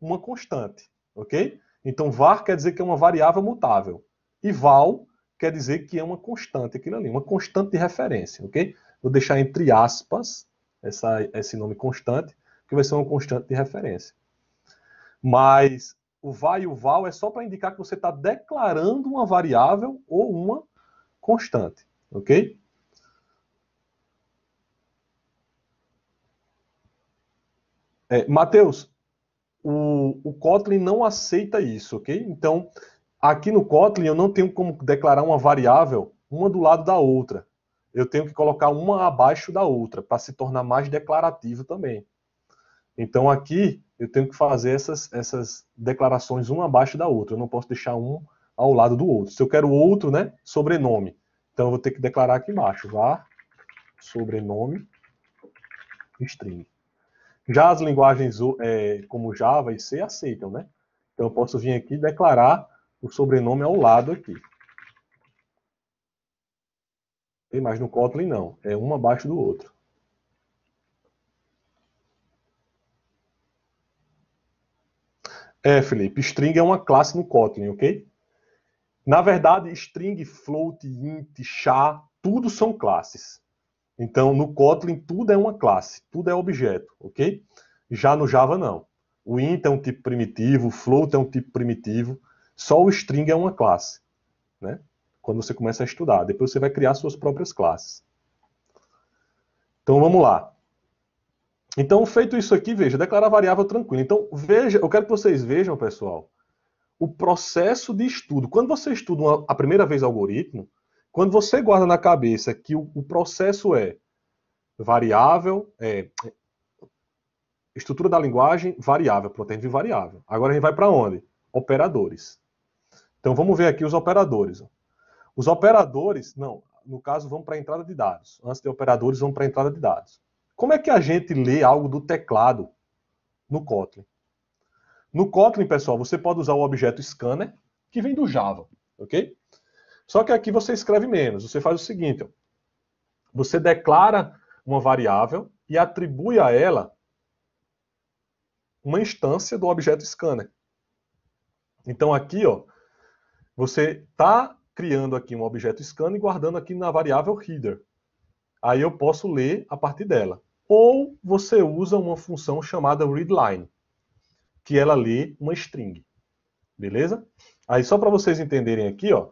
S1: uma constante, ok? Então, VAR quer dizer que é uma variável mutável. E VAL quer dizer que é uma constante, aquilo ali, uma constante de referência, ok? Vou deixar entre aspas essa, esse nome constante, que vai ser uma constante de referência. Mas o vai e o val é só para indicar que você está declarando uma variável ou uma constante, ok? É, Matheus, o, o Kotlin não aceita isso, ok? Então, Aqui no Kotlin eu não tenho como declarar uma variável uma do lado da outra. Eu tenho que colocar uma abaixo da outra para se tornar mais declarativo também. Então aqui eu tenho que fazer essas, essas declarações uma abaixo da outra. Eu não posso deixar um ao lado do outro. Se eu quero outro, né, sobrenome, então eu vou ter que declarar aqui embaixo, var sobrenome string. Já as linguagens é, como Java e C aceitam, né? Então eu posso vir aqui declarar o sobrenome ao lado aqui. Tem mais no Kotlin não, é um abaixo do outro. É, Felipe, string é uma classe no Kotlin, ok? Na verdade, string, float, int, char, tudo são classes. Então, no Kotlin, tudo é uma classe, tudo é objeto, ok? Já no Java, não. O int é um tipo primitivo, o float é um tipo primitivo. Só o string é uma classe, né? Quando você começa a estudar. Depois você vai criar suas próprias classes. Então vamos lá. Então, feito isso aqui, veja, declarar variável tranquilo. Então, veja, eu quero que vocês vejam, pessoal, o processo de estudo. Quando você estuda uma, a primeira vez algoritmo, quando você guarda na cabeça que o, o processo é variável, é, estrutura da linguagem, variável, proteína de variável. Agora a gente vai para onde? Operadores. Então vamos ver aqui os operadores. Os operadores, não, no caso, vão para a entrada de dados. Antes de operadores, vão para a entrada de dados. Como é que a gente lê algo do teclado no Kotlin? No Kotlin, pessoal, você pode usar o objeto scanner, que vem do Java, ok? Só que aqui você escreve menos. Você faz o seguinte, ó. você declara uma variável e atribui a ela uma instância do objeto scanner. Então aqui, ó, você está criando aqui um objeto scan e guardando aqui na variável header. Aí eu posso ler a partir dela. Ou você usa uma função chamada readline, que ela lê uma string. Beleza? Aí só para vocês entenderem aqui, ó,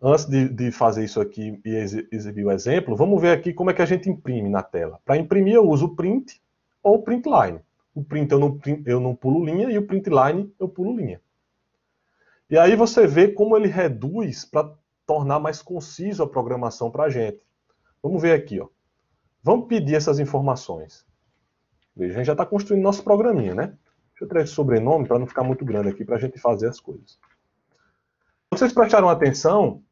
S1: antes de, de fazer isso aqui e exibir o exemplo, vamos ver aqui como é que a gente imprime na tela. Para imprimir eu uso o print ou print line. O print eu não, eu não pulo linha e o print line eu pulo linha. E aí você vê como ele reduz para tornar mais conciso a programação para a gente. Vamos ver aqui, ó. Vamos pedir essas informações. Veja, a gente já está construindo nosso programinha, né? Deixa eu trazer sobrenome para não ficar muito grande aqui, para a gente fazer as coisas. Vocês prestaram atenção,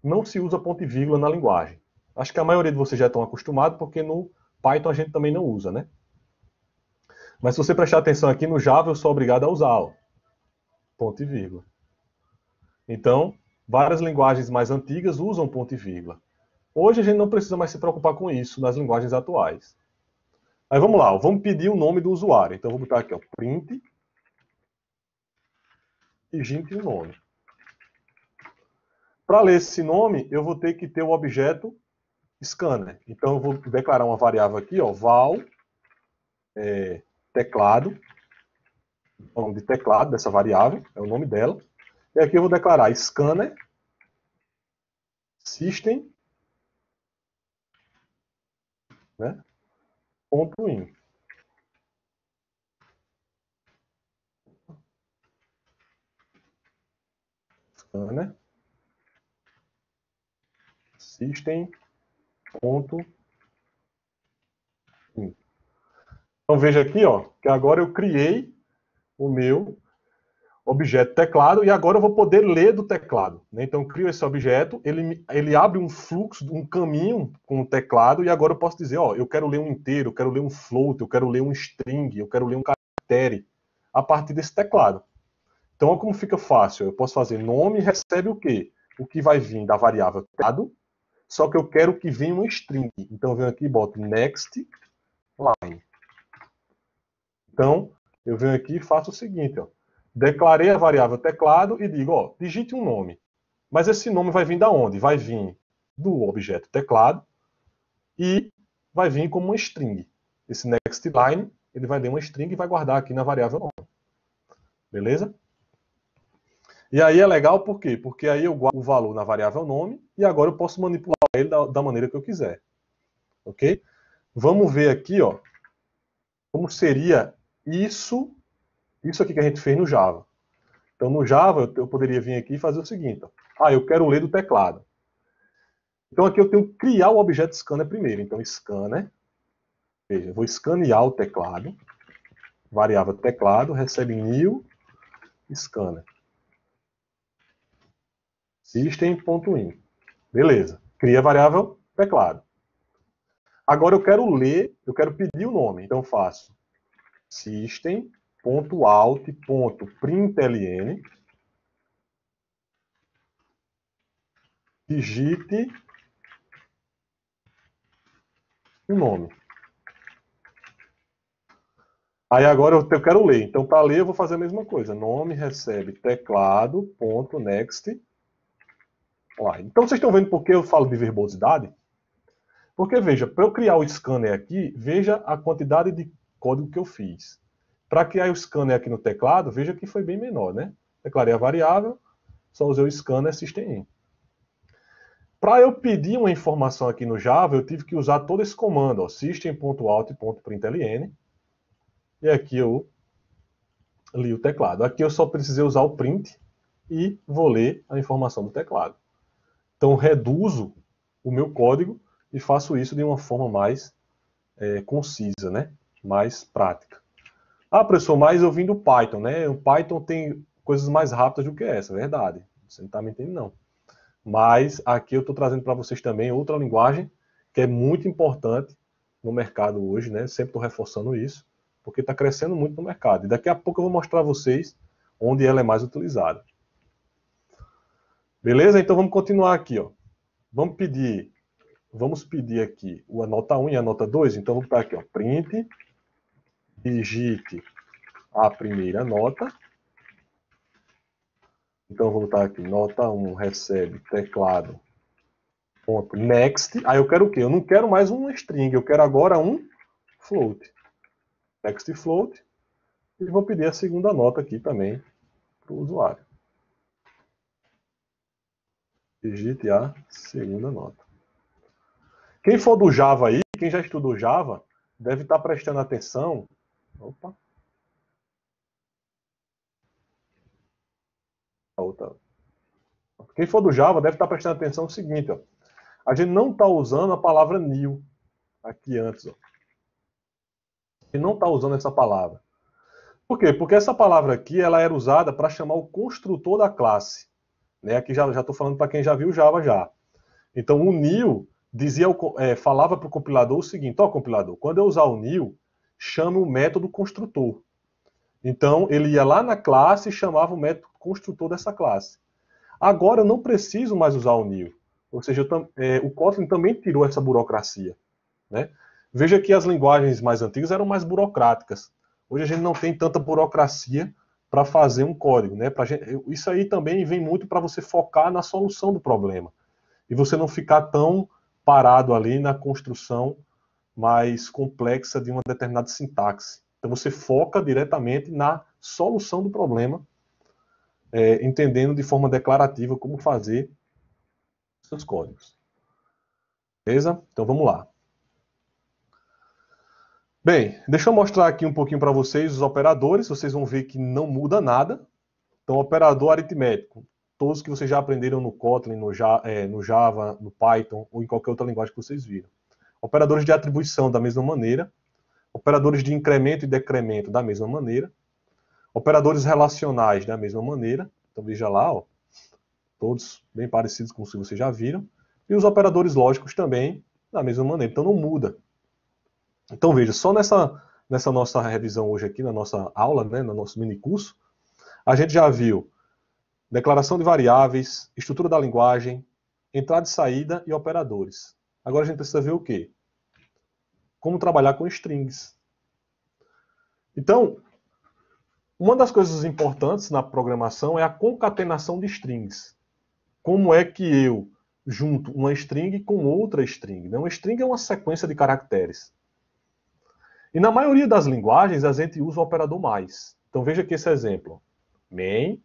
S1: não se usa ponto e vírgula na linguagem. Acho que a maioria de vocês já estão acostumados, porque no Python a gente também não usa, né? Mas se você prestar atenção aqui no Java, eu sou obrigado a usar, lo Ponto e vírgula. Então, várias linguagens mais antigas usam ponto e vírgula. Hoje a gente não precisa mais se preocupar com isso nas linguagens atuais. Aí vamos lá, vamos pedir o nome do usuário. Então, vou botar aqui, ó, print e gente o nome. Para ler esse nome, eu vou ter que ter o objeto scanner. Então, eu vou declarar uma variável aqui, ó, val é, teclado, o nome de teclado dessa variável, é o nome dela. E aqui eu vou declarar scanner system né, ponto .in. Scanner system ponto .in. Então veja aqui ó, que agora eu criei o meu objeto teclado e agora eu vou poder ler do teclado. Né? Então eu crio esse objeto, ele, ele abre um fluxo, um caminho com o teclado e agora eu posso dizer, ó, eu quero ler um inteiro, eu quero ler um float, eu quero ler um string, eu quero ler um caractere a partir desse teclado. Então como fica fácil, eu posso fazer nome recebe o quê? O que vai vir da variável teclado, só que eu quero que venha um string. Então eu venho aqui e boto next line. Então eu venho aqui e faço o seguinte, ó declarei a variável teclado e digo, ó, digite um nome. Mas esse nome vai vir da onde? Vai vir do objeto teclado e vai vir como uma string. Esse next line, ele vai ler uma string e vai guardar aqui na variável nome. Beleza? E aí é legal por quê? Porque aí eu guardo o valor na variável nome e agora eu posso manipular ele da, da maneira que eu quiser. Ok? Vamos ver aqui, ó, como seria isso isso aqui que a gente fez no Java. Então, no Java, eu poderia vir aqui e fazer o seguinte. Ah, eu quero ler do teclado. Então, aqui eu tenho que criar o objeto scanner primeiro. Então, scanner. Veja, eu vou escanear o teclado. Variável teclado, recebe new scanner. System.in. Beleza. Cria a variável teclado. Agora eu quero ler, eu quero pedir o nome. Então, eu faço system.in .out.println digite o nome. Aí agora eu, eu quero ler. Então, para ler, eu vou fazer a mesma coisa. Nome recebe teclado.next. Então, vocês estão vendo por que eu falo de verbosidade? Porque, veja, para eu criar o scanner aqui, veja a quantidade de código que eu fiz. Para criar o scanner aqui no teclado, veja que foi bem menor, né? Declarei a é variável, só usei o scanner system. Para eu pedir uma informação aqui no Java, eu tive que usar todo esse comando, system.out.println. E aqui eu li o teclado. Aqui eu só precisei usar o print e vou ler a informação do teclado. Então, reduzo o meu código e faço isso de uma forma mais é, concisa, né? mais prática. Ah, professor, mas eu vim do Python, né? O Python tem coisas mais rápidas do que essa, verdade. Você não está me entendendo, não. Mas aqui eu estou trazendo para vocês também outra linguagem que é muito importante no mercado hoje, né? Sempre estou reforçando isso, porque está crescendo muito no mercado. E daqui a pouco eu vou mostrar a vocês onde ela é mais utilizada. Beleza? Então vamos continuar aqui, ó. Vamos pedir, vamos pedir aqui a nota 1 e a nota 2. Então vou para aqui, ó, print digite a primeira nota. Então, vou botar aqui, nota 1, recebe, teclado, ponto, next. Aí eu quero o quê? Eu não quero mais um string, eu quero agora um float. Next float. E vou pedir a segunda nota aqui também para o usuário. Digite a segunda nota. Quem for do Java aí, quem já estudou Java, deve estar prestando atenção Opa. A outra. Quem for do Java deve estar prestando atenção no seguinte, ó. A gente não está usando a palavra new aqui antes, ó. A gente não está usando essa palavra. Por quê? Porque essa palavra aqui ela era usada para chamar o construtor da classe. Né? Aqui já estou falando para quem já viu Java já. Então o new dizia, é, falava para o compilador o seguinte, ó compilador, quando eu usar o new, chama o método construtor. Então, ele ia lá na classe e chamava o método construtor dessa classe. Agora, eu não preciso mais usar o new. Ou seja, eu, é, o Kotlin também tirou essa burocracia. Né? Veja que as linguagens mais antigas eram mais burocráticas. Hoje a gente não tem tanta burocracia para fazer um código. Né? Gente, isso aí também vem muito para você focar na solução do problema. E você não ficar tão parado ali na construção mais complexa de uma determinada sintaxe. Então você foca diretamente na solução do problema, é, entendendo de forma declarativa como fazer seus códigos. Beleza? Então vamos lá. Bem, deixa eu mostrar aqui um pouquinho para vocês os operadores. Vocês vão ver que não muda nada. Então, operador aritmético. Todos que vocês já aprenderam no Kotlin, no, é, no Java, no Python ou em qualquer outra linguagem que vocês viram operadores de atribuição da mesma maneira, operadores de incremento e decremento da mesma maneira, operadores relacionais da mesma maneira, então veja lá, ó, todos bem parecidos com os que vocês já viram, e os operadores lógicos também da mesma maneira, então não muda. Então veja, só nessa, nessa nossa revisão hoje aqui, na nossa aula, né, no nosso mini curso, a gente já viu declaração de variáveis, estrutura da linguagem, entrada e saída e operadores. Agora a gente precisa ver o quê? Como trabalhar com strings. Então, uma das coisas importantes na programação é a concatenação de strings. Como é que eu junto uma string com outra string? Né? Uma string é uma sequência de caracteres. E na maioria das linguagens, a gente usa o operador mais. Então veja aqui esse exemplo. main,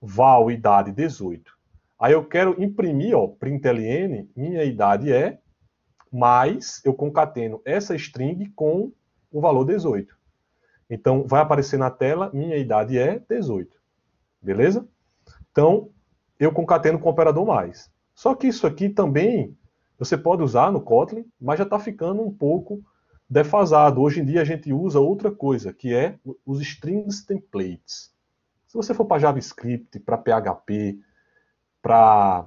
S1: val idade 18. Aí eu quero imprimir, ó, println, minha idade é mas eu concateno essa string com o valor 18. Então, vai aparecer na tela, minha idade é 18. Beleza? Então, eu concateno com o operador mais. Só que isso aqui também você pode usar no Kotlin, mas já está ficando um pouco defasado. Hoje em dia a gente usa outra coisa, que é os strings templates. Se você for para JavaScript, para PHP, para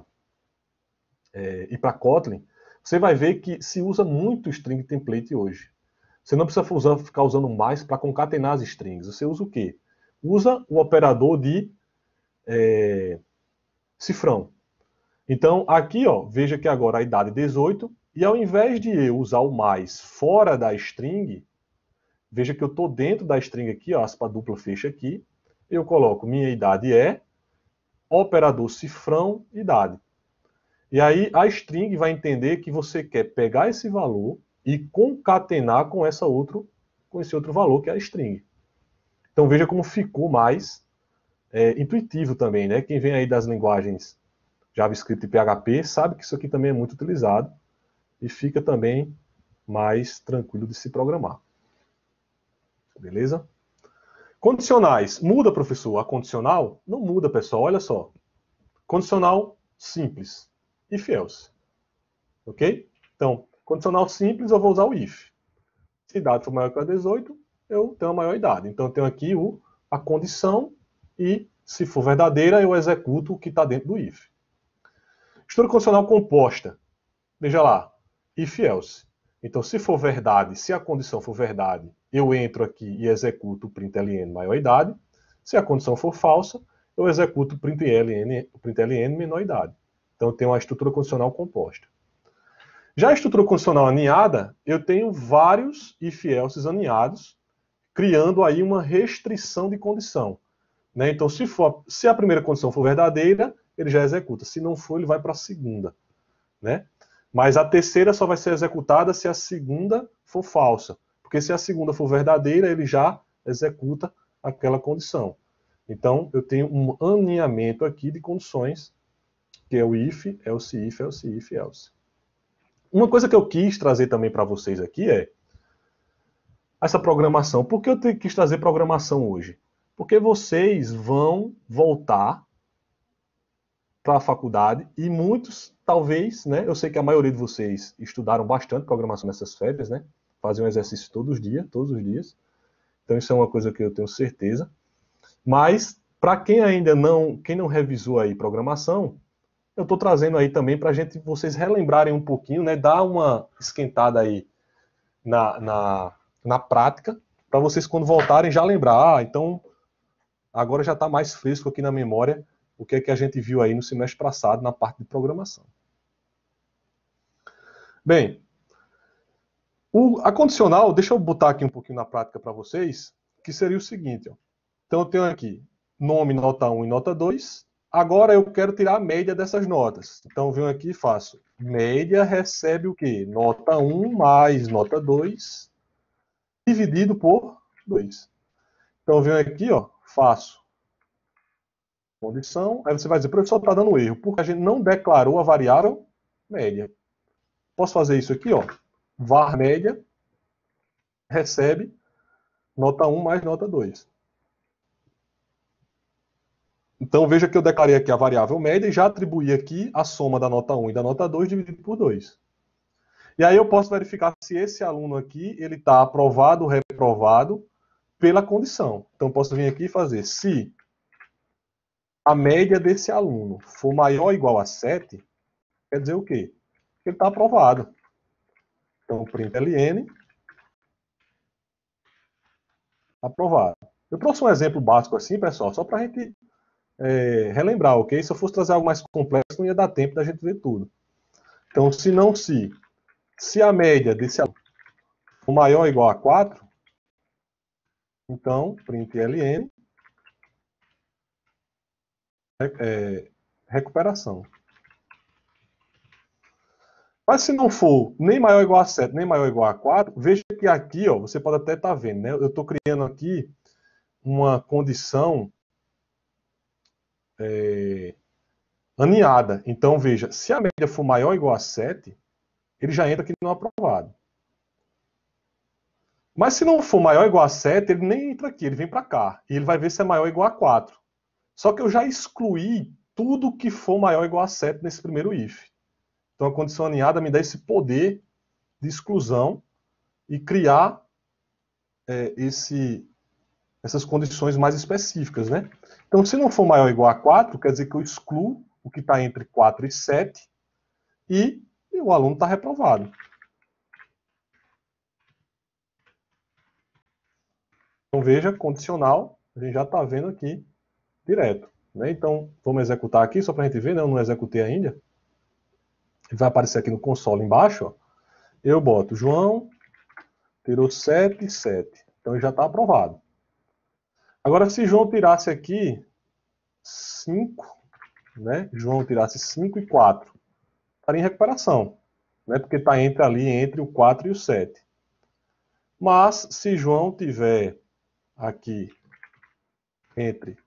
S1: é, e para Kotlin, você vai ver que se usa muito string template hoje. Você não precisa usar, ficar usando mais para concatenar as strings. Você usa o quê? Usa o operador de é, cifrão. Então, aqui, ó, veja que agora a idade é 18, e ao invés de eu usar o mais fora da string, veja que eu estou dentro da string aqui, ó, aspa dupla fecha aqui, eu coloco minha idade é, operador cifrão, idade. E aí a string vai entender que você quer pegar esse valor e concatenar com essa outro, com esse outro valor que é a string. Então veja como ficou mais é, intuitivo também, né? Quem vem aí das linguagens JavaScript e PHP sabe que isso aqui também é muito utilizado e fica também mais tranquilo de se programar. Beleza? Condicionais. Muda, professor, a condicional? Não muda, pessoal. Olha só. Condicional simples if else. Ok? Então, condicional simples, eu vou usar o if. Se idade for maior que 18, eu tenho a maior idade. Então, eu tenho aqui o, a condição e, se for verdadeira, eu executo o que está dentro do if. Estrutura condicional composta. Veja lá, if else. Então, se for verdade, se a condição for verdade, eu entro aqui e executo o println maior idade. Se a condição for falsa, eu executo o println, println menor idade. Então, eu tenho uma estrutura condicional composta. Já a estrutura condicional aninhada, eu tenho vários if elses aninhados, criando aí uma restrição de condição. Né? Então, se, for, se a primeira condição for verdadeira, ele já executa. Se não for, ele vai para a segunda. Né? Mas a terceira só vai ser executada se a segunda for falsa. Porque se a segunda for verdadeira, ele já executa aquela condição. Então, eu tenho um aninhamento aqui de condições que é o if, else é if, else é if, else. É uma coisa que eu quis trazer também para vocês aqui é essa programação. Por que eu quis trazer programação hoje? Porque vocês vão voltar para a faculdade e muitos, talvez, né? Eu sei que a maioria de vocês estudaram bastante programação nessas férias, né? Faziam exercício todos os dias, todos os dias. Então isso é uma coisa que eu tenho certeza. Mas para quem ainda não, quem não revisou aí programação, eu estou trazendo aí também para gente vocês relembrarem um pouquinho, né? Dar uma esquentada aí na, na, na prática, para vocês quando voltarem já lembrar. Ah, então agora já está mais fresco aqui na memória o que é que a gente viu aí no semestre passado na parte de programação. Bem, o, a condicional, deixa eu botar aqui um pouquinho na prática para vocês, que seria o seguinte. Ó. Então eu tenho aqui nome nota 1 e nota 2, Agora eu quero tirar a média dessas notas. Então, eu venho aqui e faço. Média recebe o quê? Nota 1 mais nota 2 dividido por 2. Então, eu venho aqui, ó, faço condição. Aí você vai dizer, professor, está dando erro, porque a gente não declarou a variável média. Posso fazer isso aqui, ó. var média recebe nota 1 mais nota 2. Então veja que eu declarei aqui a variável média e já atribuí aqui a soma da nota 1 e da nota 2 dividido por 2. E aí eu posso verificar se esse aluno aqui ele está aprovado ou reprovado pela condição. Então posso vir aqui e fazer se a média desse aluno for maior ou igual a 7, quer dizer o quê? Que ele está aprovado. Então println é aprovado. Eu trouxe um exemplo básico assim, pessoal, só para a gente é, relembrar, ok? Se eu fosse trazer algo mais complexo, não ia dar tempo da gente ver tudo. Então, se não se, se a média desse aluno for maior ou igual a 4, então, print LN, é, é, recuperação. Mas se não for nem maior ou igual a 7, nem maior ou igual a 4, veja que aqui, ó, você pode até estar tá vendo, né? Eu estou criando aqui uma condição é, aninhada. Então, veja, se a média for maior ou igual a 7, ele já entra aqui no aprovado. Mas se não for maior ou igual a 7, ele nem entra aqui, ele vem para cá. E ele vai ver se é maior ou igual a 4. Só que eu já excluí tudo que for maior ou igual a 7 nesse primeiro if. Então a condição aninhada me dá esse poder de exclusão e criar é, esse essas condições mais específicas, né? Então, se não for maior ou igual a 4, quer dizer que eu excluo o que está entre 4 e 7 e o aluno está reprovado. Então, veja, condicional, a gente já está vendo aqui direto. Né? Então, vamos executar aqui, só para a gente ver, né? eu não executei ainda. Vai aparecer aqui no console embaixo. Ó. Eu boto João, tirou 7, 7. Então, já está aprovado. Agora, se João tirasse aqui 5, né? João tirasse 5 e 4, estaria em recuperação, né? Porque está entre ali, entre o 4 e o 7. Mas, se João tiver aqui entre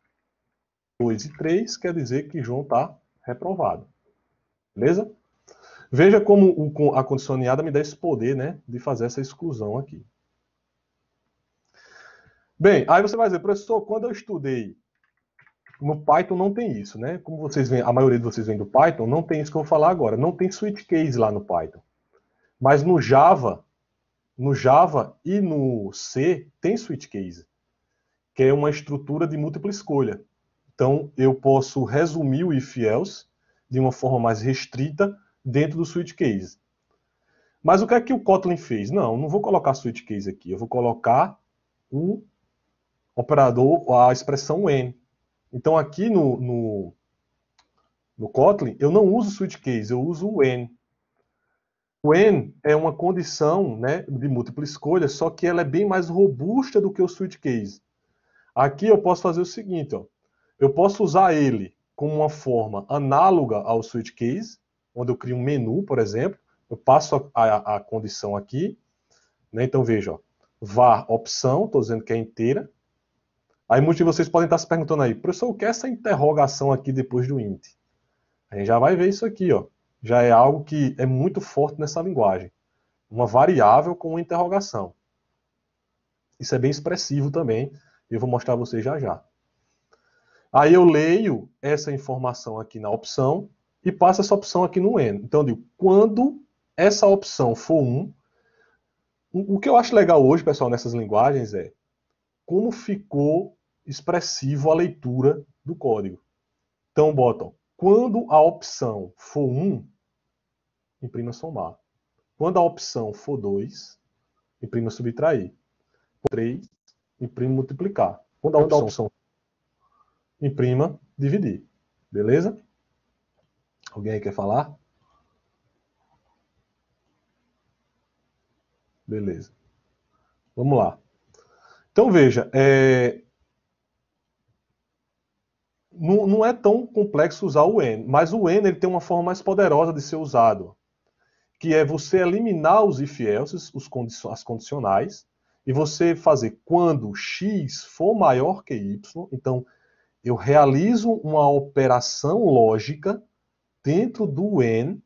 S1: 2 e 3, quer dizer que João está reprovado. Beleza? Veja como a condição me dá esse poder né, de fazer essa exclusão aqui. Bem, aí você vai dizer, professor, quando eu estudei no Python não tem isso, né? Como vocês veem, a maioria de vocês vem do Python, não tem isso que eu vou falar agora. Não tem switch case lá no Python. Mas no Java, no Java e no C tem switch case, que é uma estrutura de múltipla escolha. Então, eu posso resumir o if else de uma forma mais restrita dentro do switch case. Mas o que é que o Kotlin fez? Não, não vou colocar switch case aqui, eu vou colocar o um operador, a expressão when. Então aqui no, no, no Kotlin, eu não uso switch case, eu uso when. When é uma condição né, de múltipla escolha, só que ela é bem mais robusta do que o switch case. Aqui eu posso fazer o seguinte, ó. eu posso usar ele como uma forma análoga ao switch case, onde eu crio um menu, por exemplo, eu passo a, a, a condição aqui, né? então veja, ó, var opção, estou dizendo que é inteira, Aí muitos de vocês podem estar se perguntando aí, professor, o que é essa interrogação aqui depois do int? A gente já vai ver isso aqui, ó. Já é algo que é muito forte nessa linguagem. Uma variável com uma interrogação. Isso é bem expressivo também, eu vou mostrar a vocês já já. Aí eu leio essa informação aqui na opção e passo essa opção aqui no end. Então eu digo, quando essa opção for 1, o que eu acho legal hoje, pessoal, nessas linguagens é como ficou expressivo a leitura do código. Então, botam, quando a opção for 1, imprima somar. Quando a opção for 2, imprima subtrair. 3, imprima multiplicar. Quando a opção, opção imprima dividir. Beleza? Alguém aí quer falar? Beleza. Vamos lá. Então, veja, é, não, não é tão complexo usar o n, mas o n ele tem uma forma mais poderosa de ser usado, que é você eliminar os if else, os condicion, as condicionais, e você fazer quando x for maior que y, então eu realizo uma operação lógica dentro do n,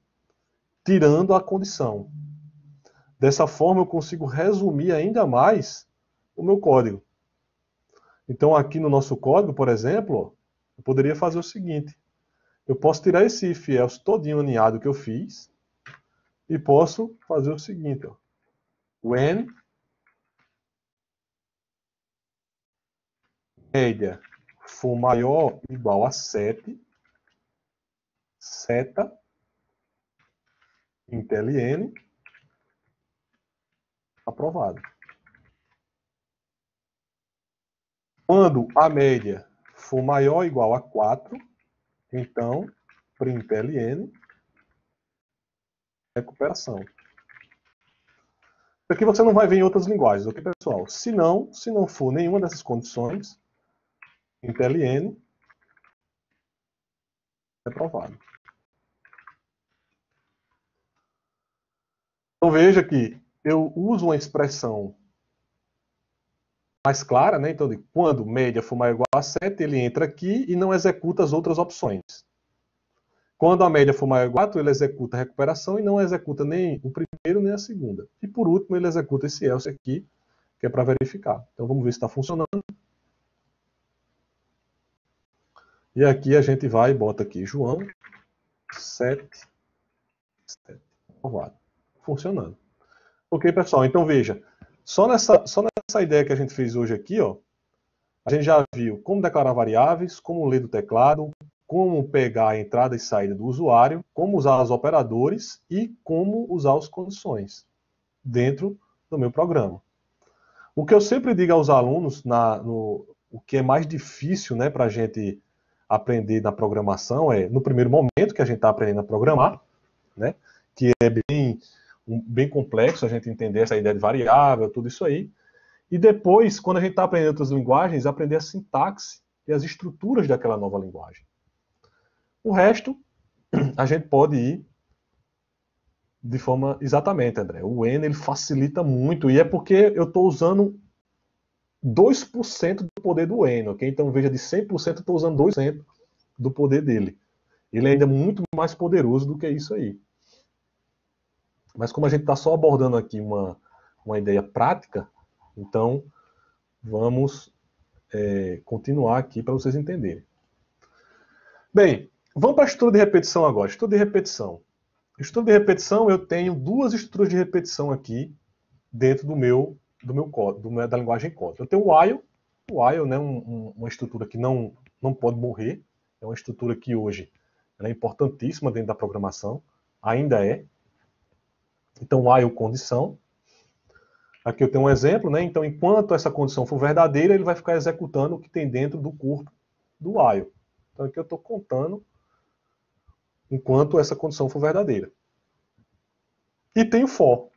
S1: tirando a condição. Dessa forma eu consigo resumir ainda mais o meu código. Então aqui no nosso código, por exemplo, eu poderia fazer o seguinte. Eu posso tirar esse if else todinho aninhado que eu fiz e posso fazer o seguinte. Ó. When média for maior ou igual a 7, seta IntelliN aprovado. Quando a média for maior ou igual a 4, então println recuperação. Isso aqui você não vai ver em outras linguagens, ok, pessoal? Se não, se não for nenhuma dessas condições, println reprovado. É então veja que eu uso uma expressão mais clara, né? Então, de quando média for maior ou igual a 7, ele entra aqui e não executa as outras opções. Quando a média for maior ou igual a 4, ele executa a recuperação e não executa nem o primeiro nem a segunda. E por último, ele executa esse else aqui, que é para verificar. Então, vamos ver se está funcionando. E aqui a gente vai e bota aqui João 7, 7 aprovado. Funcionando. Ok, pessoal? Então, veja, só nessa, só nessa essa ideia que a gente fez hoje aqui, ó, a gente já viu como declarar variáveis, como ler do teclado, como pegar a entrada e saída do usuário, como usar os operadores e como usar as condições dentro do meu programa. O que eu sempre digo aos alunos, na, no, o que é mais difícil né, para a gente aprender na programação é, no primeiro momento que a gente está aprendendo a programar, né, que é bem, um, bem complexo a gente entender essa ideia de variável, tudo isso aí, e depois, quando a gente está aprendendo outras linguagens, aprender a sintaxe e as estruturas daquela nova linguagem. O resto, a gente pode ir de forma exatamente, André. O N ele facilita muito e é porque eu estou usando 2% do poder do N, ok? Então veja, de 100% estou usando 2% do poder dele. Ele é ainda muito mais poderoso do que isso aí. Mas como a gente está só abordando aqui uma, uma ideia prática, então, vamos é, continuar aqui para vocês entenderem. Bem, vamos para estrutura de repetição agora. Estudo de repetição. Estudo de repetição, eu tenho duas estruturas de repetição aqui dentro do meu, do meu, do meu da linguagem código. Eu tenho o while, o while é né, um, uma estrutura que não, não pode morrer, é uma estrutura que hoje é importantíssima dentro da programação, ainda é. Então, while condição, Aqui eu tenho um exemplo, né? Então, enquanto essa condição for verdadeira, ele vai ficar executando o que tem dentro do corpo do while. Então, aqui eu estou contando enquanto essa condição for verdadeira. E tem o for.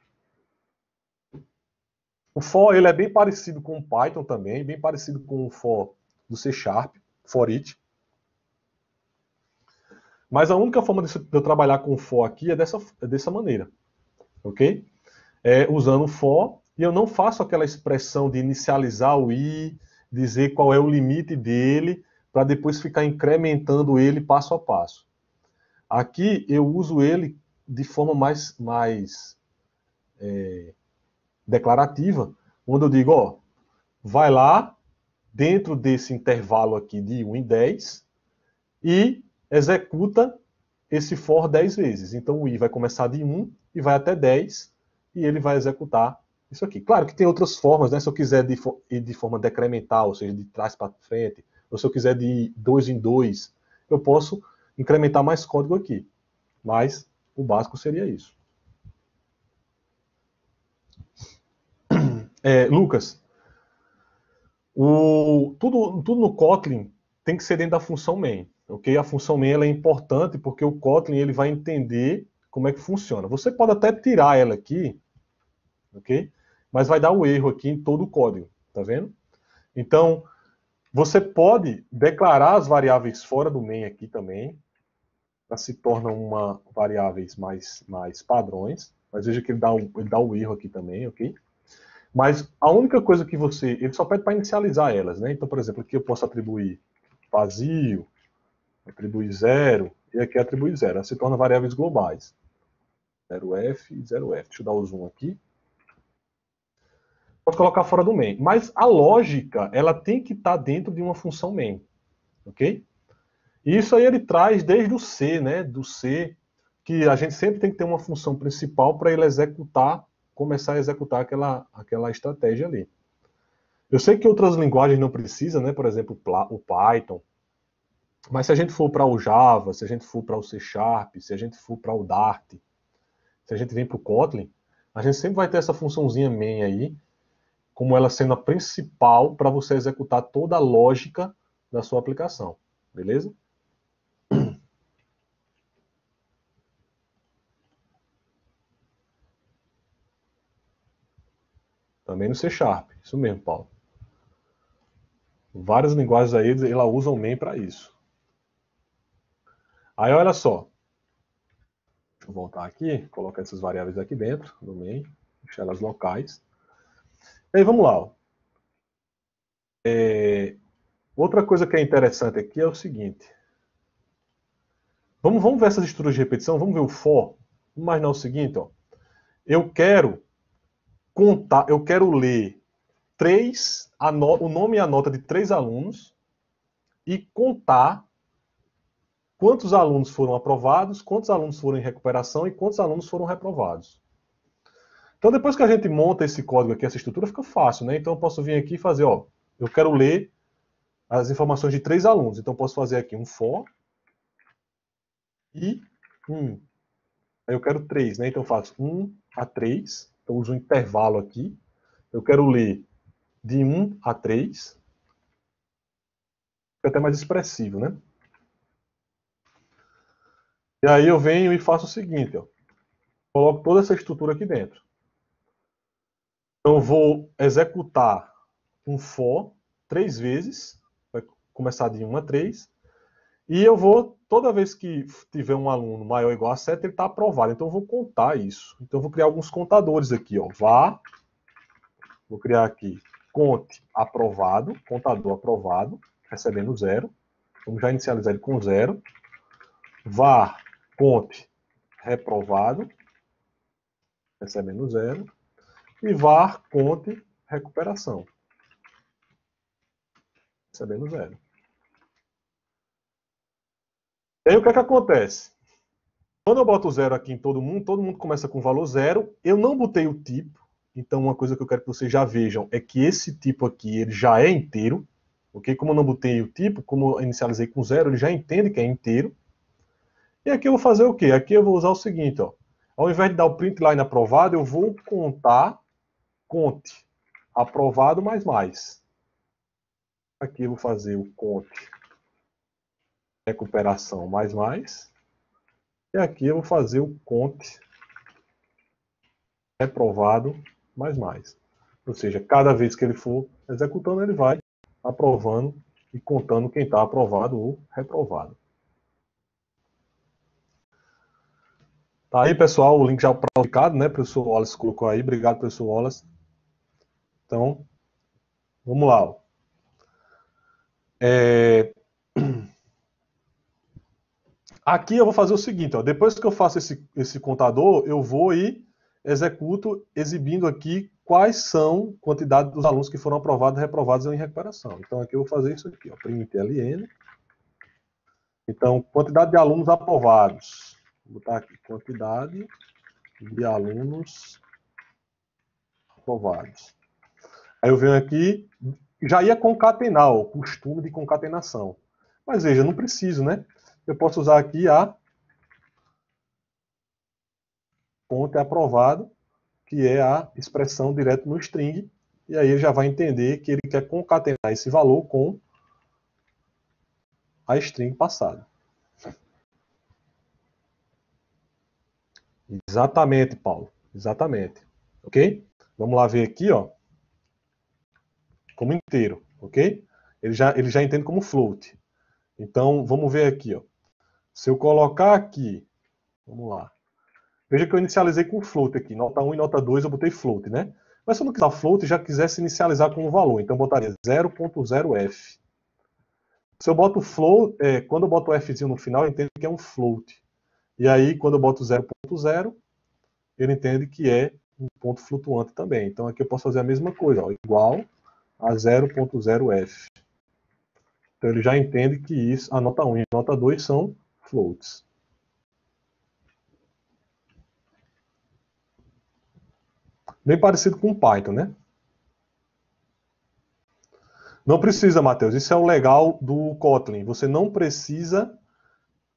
S1: O for ele é bem parecido com o Python também, bem parecido com o for do C Sharp, for it. Mas a única forma de eu trabalhar com for aqui é dessa, é dessa maneira, ok? É usando for e eu não faço aquela expressão de inicializar o i, dizer qual é o limite dele, para depois ficar incrementando ele passo a passo. Aqui eu uso ele de forma mais, mais é, declarativa, onde eu digo, ó, vai lá dentro desse intervalo aqui de 1 em 10 e executa esse for 10 vezes. Então o i vai começar de 1 e vai até 10 e ele vai executar isso aqui. Claro que tem outras formas, né? Se eu quiser de, ir de forma decremental, ou seja, de trás para frente, ou se eu quiser de dois em dois, eu posso incrementar mais código aqui. Mas o básico seria isso. É, Lucas, o, tudo, tudo no Kotlin tem que ser dentro da função main, ok? A função main ela é importante porque o Kotlin ele vai entender como é que funciona. Você pode até tirar ela aqui, ok? Mas vai dar o um erro aqui em todo o código, tá vendo? Então, você pode declarar as variáveis fora do main aqui também, elas se tornam uma variáveis mais, mais padrões, mas veja que ele dá, um, ele dá um erro aqui também, ok? Mas a única coisa que você... Ele só pede para inicializar elas, né? Então, por exemplo, aqui eu posso atribuir vazio, atribuir zero, e aqui atribuir zero. Ela se torna variáveis globais. 0f e 0f. Deixa eu dar o zoom aqui pode colocar fora do main. Mas a lógica, ela tem que estar tá dentro de uma função main, ok? E isso aí ele traz desde o C, né? Do C, que a gente sempre tem que ter uma função principal para ele executar, começar a executar aquela, aquela estratégia ali. Eu sei que outras linguagens não precisam, né? Por exemplo, o Python. Mas se a gente for para o Java, se a gente for para o C Sharp, se a gente for para o Dart, se a gente vem para o Kotlin, a gente sempre vai ter essa funçãozinha main aí, como ela sendo a principal para você executar toda a lógica da sua aplicação. Beleza? Também no C Sharp, isso mesmo, Paulo. Várias linguagens aí, ela usa o main para isso. Aí olha só. Deixa eu voltar aqui, colocar essas variáveis aqui dentro do main, deixar elas locais. E aí vamos lá. É, outra coisa que é interessante aqui é o seguinte. Vamos, vamos ver essas estruturas de repetição, vamos ver o for. Mas não é o seguinte, ó. Eu quero contar, eu quero ler três, no, o nome e a nota de três alunos e contar quantos alunos foram aprovados, quantos alunos foram em recuperação e quantos alunos foram reprovados. Então, depois que a gente monta esse código aqui, essa estrutura, fica fácil, né? Então, eu posso vir aqui e fazer, ó, eu quero ler as informações de três alunos. Então, eu posso fazer aqui um for e um. Aí eu quero três, né? Então, eu faço um a três. Então, eu uso um intervalo aqui. Eu quero ler de um a três. Fica até mais expressivo, né? E aí eu venho e faço o seguinte, ó. Coloco toda essa estrutura aqui dentro eu vou executar um for três vezes, vai começar de 1 a 3, e eu vou, toda vez que tiver um aluno maior ou igual a 7, ele está aprovado. Então, eu vou contar isso. Então, eu vou criar alguns contadores aqui. Ó. Vá, vou criar aqui, conte aprovado, contador aprovado, recebendo zero. Vamos já inicializar ele com zero. Vá, conte reprovado, recebendo zero e var conte recuperação. Recebendo é zero. E aí o que é que acontece? Quando eu boto zero aqui em todo mundo, todo mundo começa com valor zero. Eu não botei o tipo, então uma coisa que eu quero que vocês já vejam é que esse tipo aqui ele já é inteiro. Ok? Como eu não botei o tipo, como eu inicializei com zero, ele já entende que é inteiro. E aqui eu vou fazer o quê? Aqui eu vou usar o seguinte, ó. Ao invés de dar o print line aprovado, eu vou contar conte, aprovado mais mais. Aqui vou fazer o conte, recuperação mais mais. E aqui eu vou fazer o conte, reprovado mais mais. Ou seja, cada vez que ele for executando, ele vai aprovando e contando quem está aprovado ou reprovado. Tá aí, pessoal, o link já publicado, né? O professor Wallace colocou aí. Obrigado, professor Wallace. Então, vamos lá. É... Aqui eu vou fazer o seguinte, ó, depois que eu faço esse, esse contador, eu vou e executo exibindo aqui quais são a quantidade dos alunos que foram aprovados, reprovados ou em recuperação. Então, aqui eu vou fazer isso aqui, ó, print LN. Então, quantidade de alunos aprovados. Vou botar aqui, quantidade de alunos aprovados. Aí eu venho aqui, já ia concatenar, o costume de concatenação. Mas veja, não preciso, né? Eu posso usar aqui a ponto é aprovado, que é a expressão direto no string, e aí ele já vai entender que ele quer concatenar esse valor com a string passada. Exatamente, Paulo. Exatamente. Ok? Vamos lá ver aqui, ó como inteiro, ok? Ele já, ele já entende como float. Então, vamos ver aqui. Ó. Se eu colocar aqui, vamos lá. Veja que eu inicializei com float aqui. Nota 1 e nota 2 eu botei float, né? Mas se eu não quiser float, já quisesse inicializar com um valor. Então, eu botaria 0.0f. Se eu boto float, é, quando eu boto o fzinho no final, ele entende que é um float. E aí, quando eu boto 0.0, ele entende que é um ponto flutuante também. Então, aqui eu posso fazer a mesma coisa. Ó, igual a 0.0f. Então ele já entende que isso, a nota 1 e a nota 2 são floats. Bem parecido com Python, né? Não precisa, Matheus. Isso é o legal do Kotlin. Você não precisa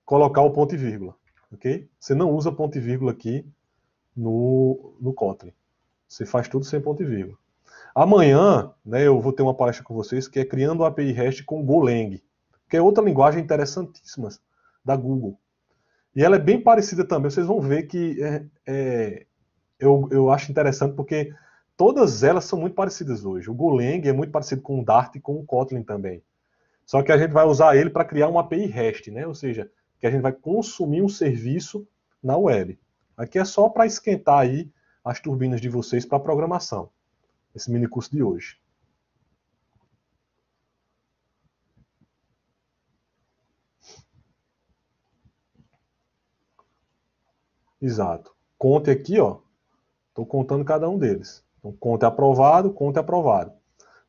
S1: colocar o ponto e vírgula. Ok? Você não usa ponto e vírgula aqui no, no Kotlin. Você faz tudo sem ponto e vírgula. Amanhã, né, eu vou ter uma palestra com vocês que é criando uma API REST com Golang, que é outra linguagem interessantíssima da Google. E ela é bem parecida também. Vocês vão ver que é, é, eu, eu acho interessante porque todas elas são muito parecidas hoje. O Golang é muito parecido com o Dart e com o Kotlin também. Só que a gente vai usar ele para criar uma API REST, né? Ou seja, que a gente vai consumir um serviço na web. Aqui é só para esquentar aí as turbinas de vocês para programação esse mini curso de hoje. Exato. Conte aqui, ó. Estou contando cada um deles. Então, conte aprovado, conte aprovado.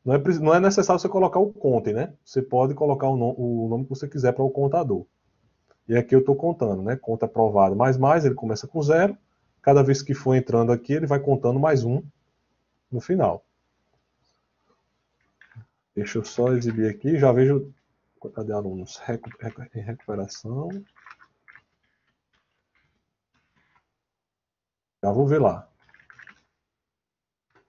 S1: Não é, não é necessário você colocar o conte, né? Você pode colocar o, nome, o nome que você quiser para o contador. E aqui eu estou contando, né? Conte aprovado mais mais, ele começa com zero. Cada vez que for entrando aqui, ele vai contando mais um no final. Deixa eu só exibir aqui, já vejo. de alunos? Em recuperação. Já vou ver lá.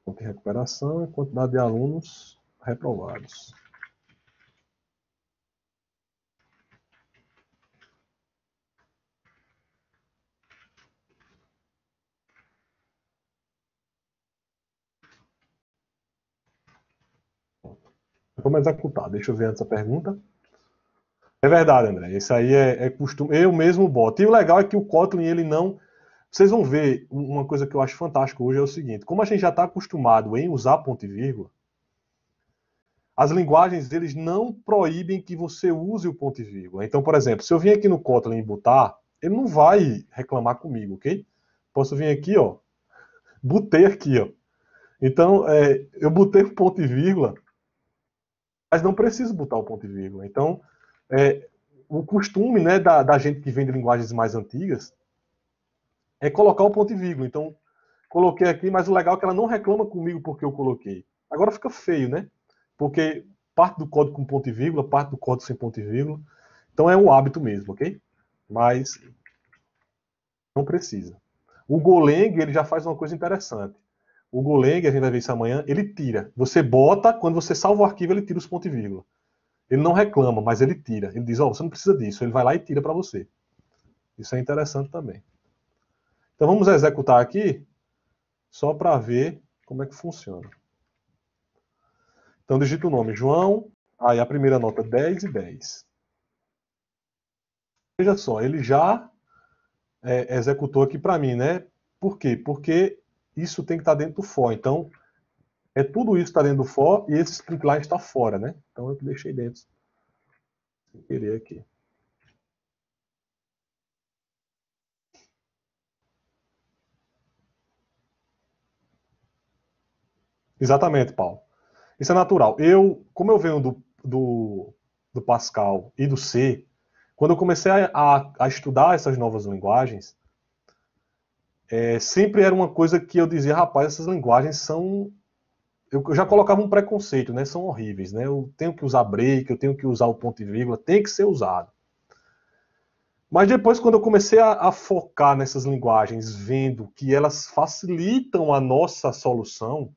S1: Quanto em recuperação e quantidade de alunos reprovados. Vamos executar. Deixa eu ver antes a pergunta. É verdade, André. Isso aí é, é, costume. Eu mesmo boto. E o legal é que o Kotlin, ele não. Vocês vão ver uma coisa que eu acho fantástica hoje é o seguinte: como a gente já está acostumado em usar ponto e vírgula, as linguagens eles não proíbem que você use o ponto e vírgula. Então, por exemplo, se eu vim aqui no Kotlin e botar, ele não vai reclamar comigo, ok? Posso vir aqui, ó, botei aqui, ó. Então, é, eu botei o ponto e vírgula, mas não preciso botar o ponto e vírgula. Então, é, o costume né, da, da, gente que vem de linguagens mais antigas é colocar o ponto e vírgula. Então, coloquei aqui, mas o legal é que ela não reclama comigo porque eu coloquei. Agora fica feio, né? Porque parte do código com ponto e vírgula, parte do código sem ponto e vírgula. Então, é um hábito mesmo, ok? Mas não precisa. O Golang, ele já faz uma coisa interessante. O Golang, a gente vai ver isso amanhã, ele tira. Você bota, quando você salva o arquivo, ele tira os pontos e vírgula. Ele não reclama, mas ele tira. Ele diz, ó, oh, você não precisa disso. Ele vai lá e tira para você. Isso é interessante também. Então vamos executar aqui, só para ver como é que funciona. Então digita o nome João, aí a primeira nota 10 e 10. Veja só, ele já é, executou aqui para mim, né? Por quê? Porque isso tem que estar tá dentro do for. Então, é tudo isso que está dentro do for e esse string está fora, né? Então, eu deixei dentro, sem querer aqui. Exatamente, Paulo. Isso é natural. Eu, como eu venho do, do, do Pascal e do C, quando eu comecei a, a, a estudar essas novas linguagens, é, sempre era uma coisa que eu dizia, rapaz, essas linguagens são. Eu, eu já colocava um preconceito, né? São horríveis, né? Eu tenho que usar break, eu tenho que usar o ponto e vírgula, tem que ser usado. Mas depois, quando eu comecei a, a, focar nessas linguagens, vendo que elas facilitam a nossa solução,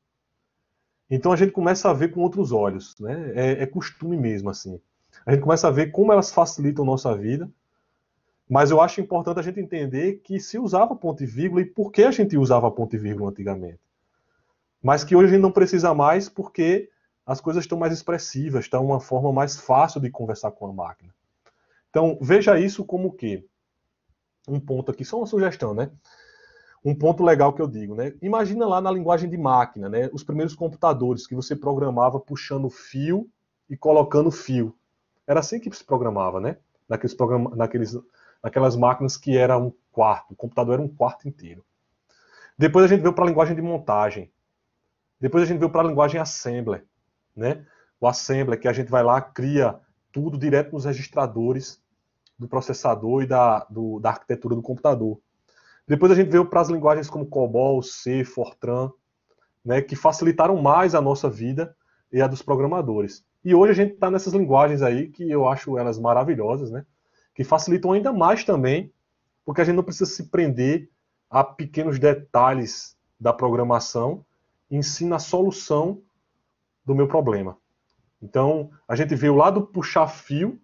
S1: então a gente começa a ver com outros olhos, né? É, é costume mesmo, assim. A gente começa a ver como elas facilitam nossa vida mas eu acho importante a gente entender que se usava ponto e vírgula e por que a gente usava ponto e vírgula antigamente. Mas que hoje a gente não precisa mais porque as coisas estão mais expressivas, está uma forma mais fácil de conversar com a máquina. Então, veja isso como que um ponto aqui, só uma sugestão, né? Um ponto legal que eu digo, né? Imagina lá na linguagem de máquina, né? Os primeiros computadores que você programava puxando fio e colocando fio. Era assim que se programava, né? Naqueles, program, Naqueles naquelas máquinas que era um quarto, o computador era um quarto inteiro. Depois a gente veio para a linguagem de montagem. Depois a gente veio para a linguagem assembler, né? O assembler que a gente vai lá cria tudo direto nos registradores do processador e da, do, da arquitetura do computador. Depois a gente veio para as linguagens como COBOL, C, Fortran, né, que facilitaram mais a nossa vida e a dos programadores. E hoje a gente está nessas linguagens aí que eu acho elas maravilhosas, né? que facilitam ainda mais também, porque a gente não precisa se prender a pequenos detalhes da programação, ensina a solução do meu problema. Então, a gente vê o lado puxar fio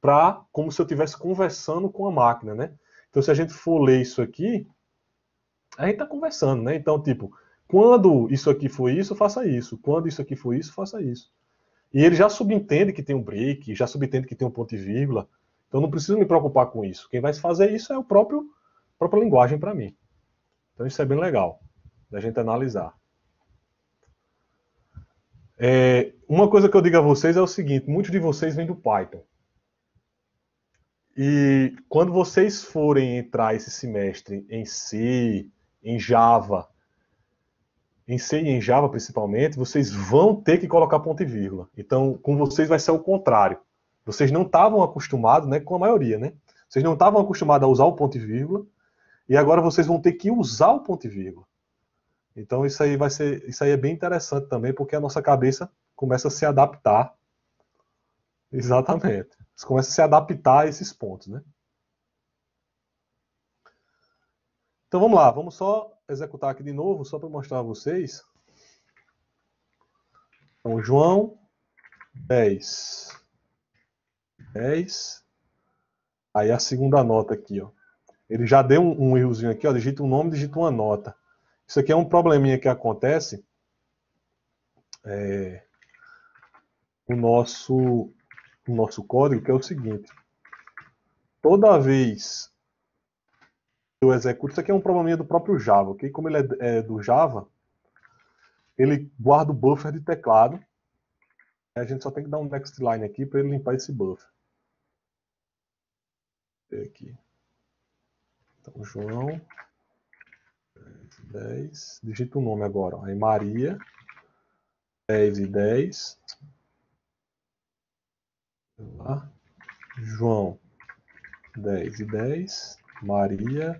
S1: para como se eu estivesse conversando com a máquina, né? Então, se a gente for ler isso aqui, a gente está conversando, né? Então, tipo, quando isso aqui for isso, faça isso. Quando isso aqui for isso, faça isso. E ele já subentende que tem um break, já subentende que tem um ponto e vírgula. Então não preciso me preocupar com isso. Quem vai fazer isso é o próprio a própria linguagem para mim. Então isso é bem legal da gente analisar. É, uma coisa que eu digo a vocês é o seguinte: muitos de vocês vêm do Python. E quando vocês forem entrar esse semestre em C, em Java, em C e em Java principalmente, vocês vão ter que colocar ponto e vírgula. Então, com vocês vai ser o contrário. Vocês não estavam acostumados, né, com a maioria, né? Vocês não estavam acostumados a usar o ponto e vírgula, e agora vocês vão ter que usar o ponto e vírgula. Então isso aí vai ser, isso aí é bem interessante também, porque a nossa cabeça começa a se adaptar. Exatamente. Você começa a se adaptar a esses pontos, né? Então vamos lá, vamos só executar aqui de novo, só para mostrar a vocês. Então, João 10. 10. Aí a segunda nota aqui, ó. Ele já deu um, um errozinho aqui, ó. Digita um nome, digita uma nota. Isso aqui é um probleminha que acontece. É, o nosso, o nosso código, que é o seguinte. Toda vez que eu executo, isso aqui é um probleminha do próprio Java, ok? Como ele é, é do Java, ele guarda o buffer de teclado. A gente só tem que dar um next line aqui para ele limpar esse buffer ver aqui. Então, João, 10 Digita o nome agora. Aí, Maria, 10 e 10. Lá. João, 10 e 10. Maria,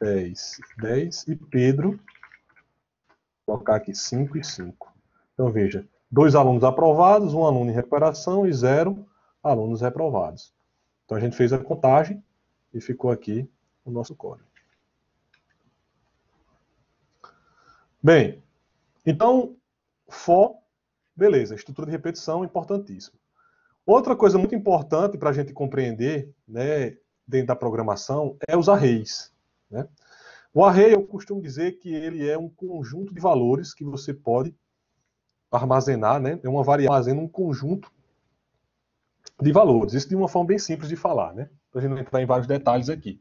S1: 10 e 10. E Pedro, vou colocar aqui 5 e 5. Então, veja, dois alunos aprovados, um aluno em recuperação e zero alunos reprovados. Então a gente fez a contagem e ficou aqui o nosso código. Bem, então, for, beleza, estrutura de repetição, importantíssima. Outra coisa muito importante para a gente compreender, né, dentro da programação, é os arrays. Né? O array, eu costumo dizer que ele é um conjunto de valores que você pode armazenar, né? É uma variável, armazena um conjunto de valores. Isso de uma forma bem simples de falar, né? Para a gente não entrar em vários detalhes aqui.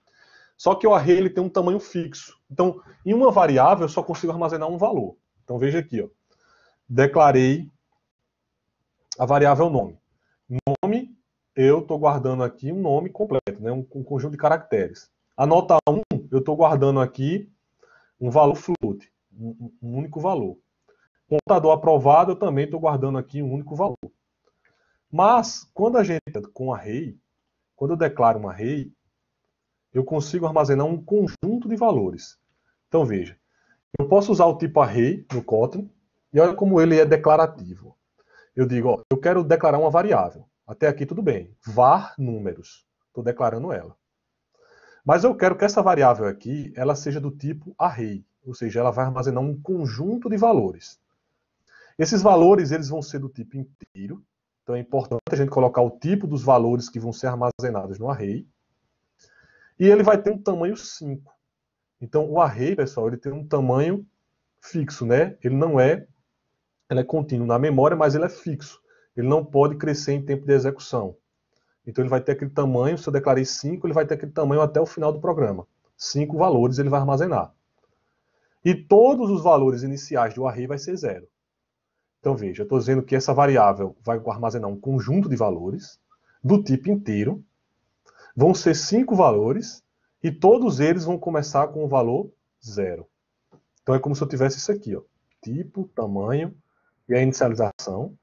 S1: Só que o array ele tem um tamanho fixo. Então, em uma variável, eu só consigo armazenar um valor. Então, veja aqui, ó. declarei a variável nome. Nome, eu estou guardando aqui um nome completo, né? um, um conjunto de caracteres. A nota 1, eu estou guardando aqui um valor float, um, um único valor. Contador aprovado, eu também estou guardando aqui um único valor. Mas, quando a gente com array, quando eu declaro um array, eu consigo armazenar um conjunto de valores. Então, veja, eu posso usar o tipo array no Kotlin, e olha como ele é declarativo. Eu digo, ó, eu quero declarar uma variável. Até aqui tudo bem. Var números. Estou declarando ela. Mas eu quero que essa variável aqui, ela seja do tipo array. Ou seja, ela vai armazenar um conjunto de valores. Esses valores, eles vão ser do tipo inteiro, então é importante a gente colocar o tipo dos valores que vão ser armazenados no array. E ele vai ter um tamanho 5. Então o array, pessoal, ele tem um tamanho fixo, né? Ele não é ele é contínuo na memória, mas ele é fixo. Ele não pode crescer em tempo de execução. Então ele vai ter aquele tamanho, se eu declarei 5, ele vai ter aquele tamanho até o final do programa. 5 valores ele vai armazenar. E todos os valores iniciais do array vai ser zero. Então veja, eu estou dizendo que essa variável vai armazenar um conjunto de valores do tipo inteiro. Vão ser cinco valores e todos eles vão começar com o valor zero. Então é como se eu tivesse isso aqui, ó, tipo, tamanho e a inicialização.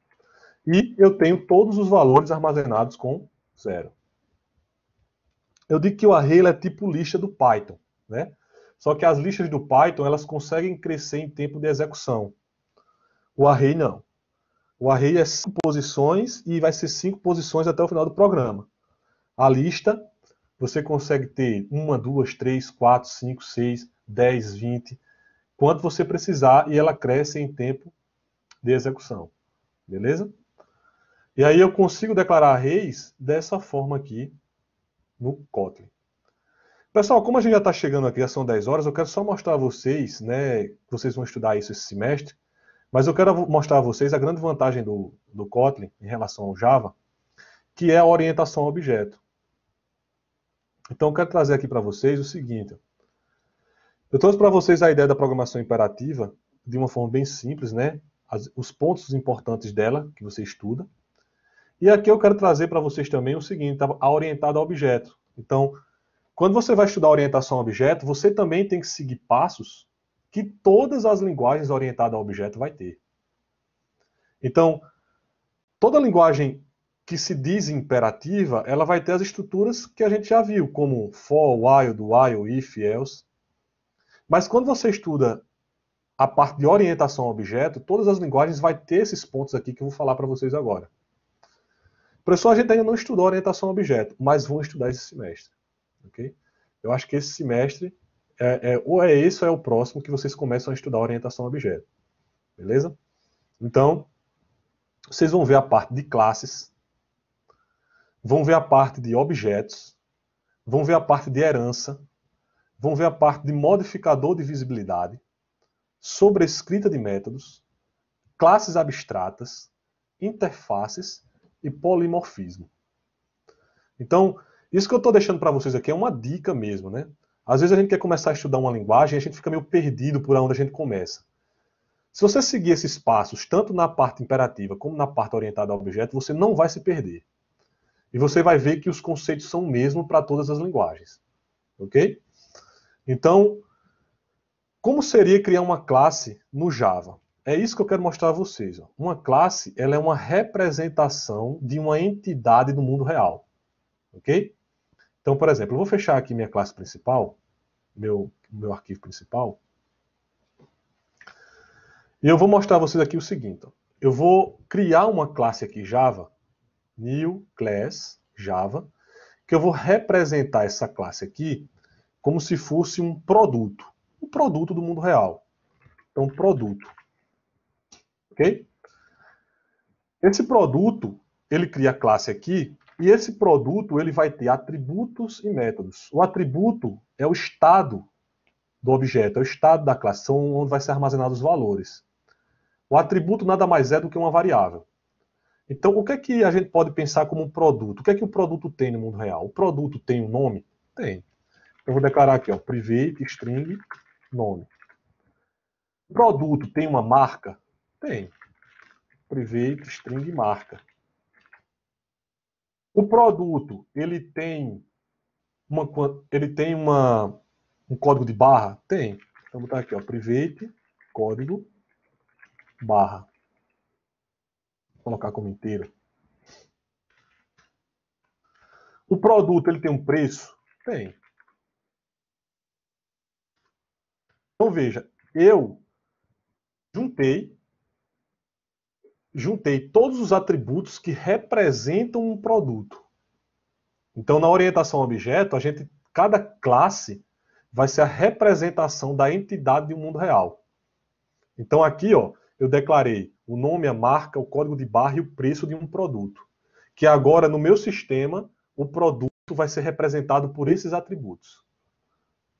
S1: E eu tenho todos os valores armazenados com zero. Eu digo que o array é tipo lista do Python, né? Só que as listas do Python, elas conseguem crescer em tempo de execução. O array não. O array é cinco posições e vai ser cinco posições até o final do programa. A lista, você consegue ter uma, duas, três, quatro, cinco, seis, dez, vinte, quanto você precisar e ela cresce em tempo de execução. Beleza? E aí eu consigo declarar arrays dessa forma aqui no Kotlin. Pessoal, como a gente já está chegando aqui, já são 10 horas, eu quero só mostrar a vocês, né, vocês vão estudar isso esse semestre, mas eu quero mostrar a vocês a grande vantagem do, do Kotlin em relação ao Java, que é a orientação a objeto. Então, eu quero trazer aqui para vocês o seguinte. Eu trouxe para vocês a ideia da programação imperativa de uma forma bem simples, né? As, os pontos importantes dela, que você estuda. E aqui eu quero trazer para vocês também o seguinte, tá? a orientada a objeto. Então, quando você vai estudar orientação a objeto, você também tem que seguir passos que todas as linguagens orientadas a objeto vai ter. Então, toda linguagem que se diz imperativa, ela vai ter as estruturas que a gente já viu, como for, while, do while, if, else. Mas quando você estuda a parte de orientação a objeto, todas as linguagens vai ter esses pontos aqui que eu vou falar para vocês agora. Professor, a gente ainda não estudou orientação a objeto, mas vão estudar esse semestre. Okay? Eu acho que esse semestre é, é, ou é esse ou é o próximo que vocês começam a estudar orientação a objeto. Beleza? Então, vocês vão ver a parte de classes, vão ver a parte de objetos, vão ver a parte de herança, vão ver a parte de modificador de visibilidade, sobrescrita de métodos, classes abstratas, interfaces e polimorfismo. Então, isso que eu estou deixando para vocês aqui é uma dica mesmo, né? Às vezes a gente quer começar a estudar uma linguagem e a gente fica meio perdido por onde a gente começa. Se você seguir esses passos, tanto na parte imperativa como na parte orientada ao objeto, você não vai se perder. E você vai ver que os conceitos são o mesmo para todas as linguagens. Ok? Então, como seria criar uma classe no Java? É isso que eu quero mostrar a vocês. Uma classe ela é uma representação de uma entidade do mundo real. Ok? Então, por exemplo, eu vou fechar aqui minha classe principal, meu, meu arquivo principal, e eu vou mostrar a vocês aqui o seguinte. Ó. Eu vou criar uma classe aqui Java, new class Java, que eu vou representar essa classe aqui como se fosse um produto, um produto do mundo real. Então, produto. Ok? Esse produto, ele cria a classe aqui e esse produto ele vai ter atributos e métodos. O atributo é o estado do objeto, é o estado da classe, são onde vai ser armazenado os valores. O atributo nada mais é do que uma variável. Então, o que é que a gente pode pensar como um produto? O que é que o produto tem no mundo real? O produto tem um nome? Tem. Eu vou declarar aqui, ó, private string nome. O produto tem uma marca? Tem. Private string marca. O produto, ele tem uma ele tem uma um código de barra? Tem. Então, vamos botar aqui, ó, private código barra. Vou colocar como inteiro. O produto, ele tem um preço? Tem. Então veja, eu juntei juntei todos os atributos que representam um produto. Então, na orientação objeto, a gente, cada classe vai ser a representação da entidade do mundo real. Então, aqui, ó, eu declarei o nome, a marca, o código de barra e o preço de um produto. Que agora, no meu sistema, o produto vai ser representado por esses atributos.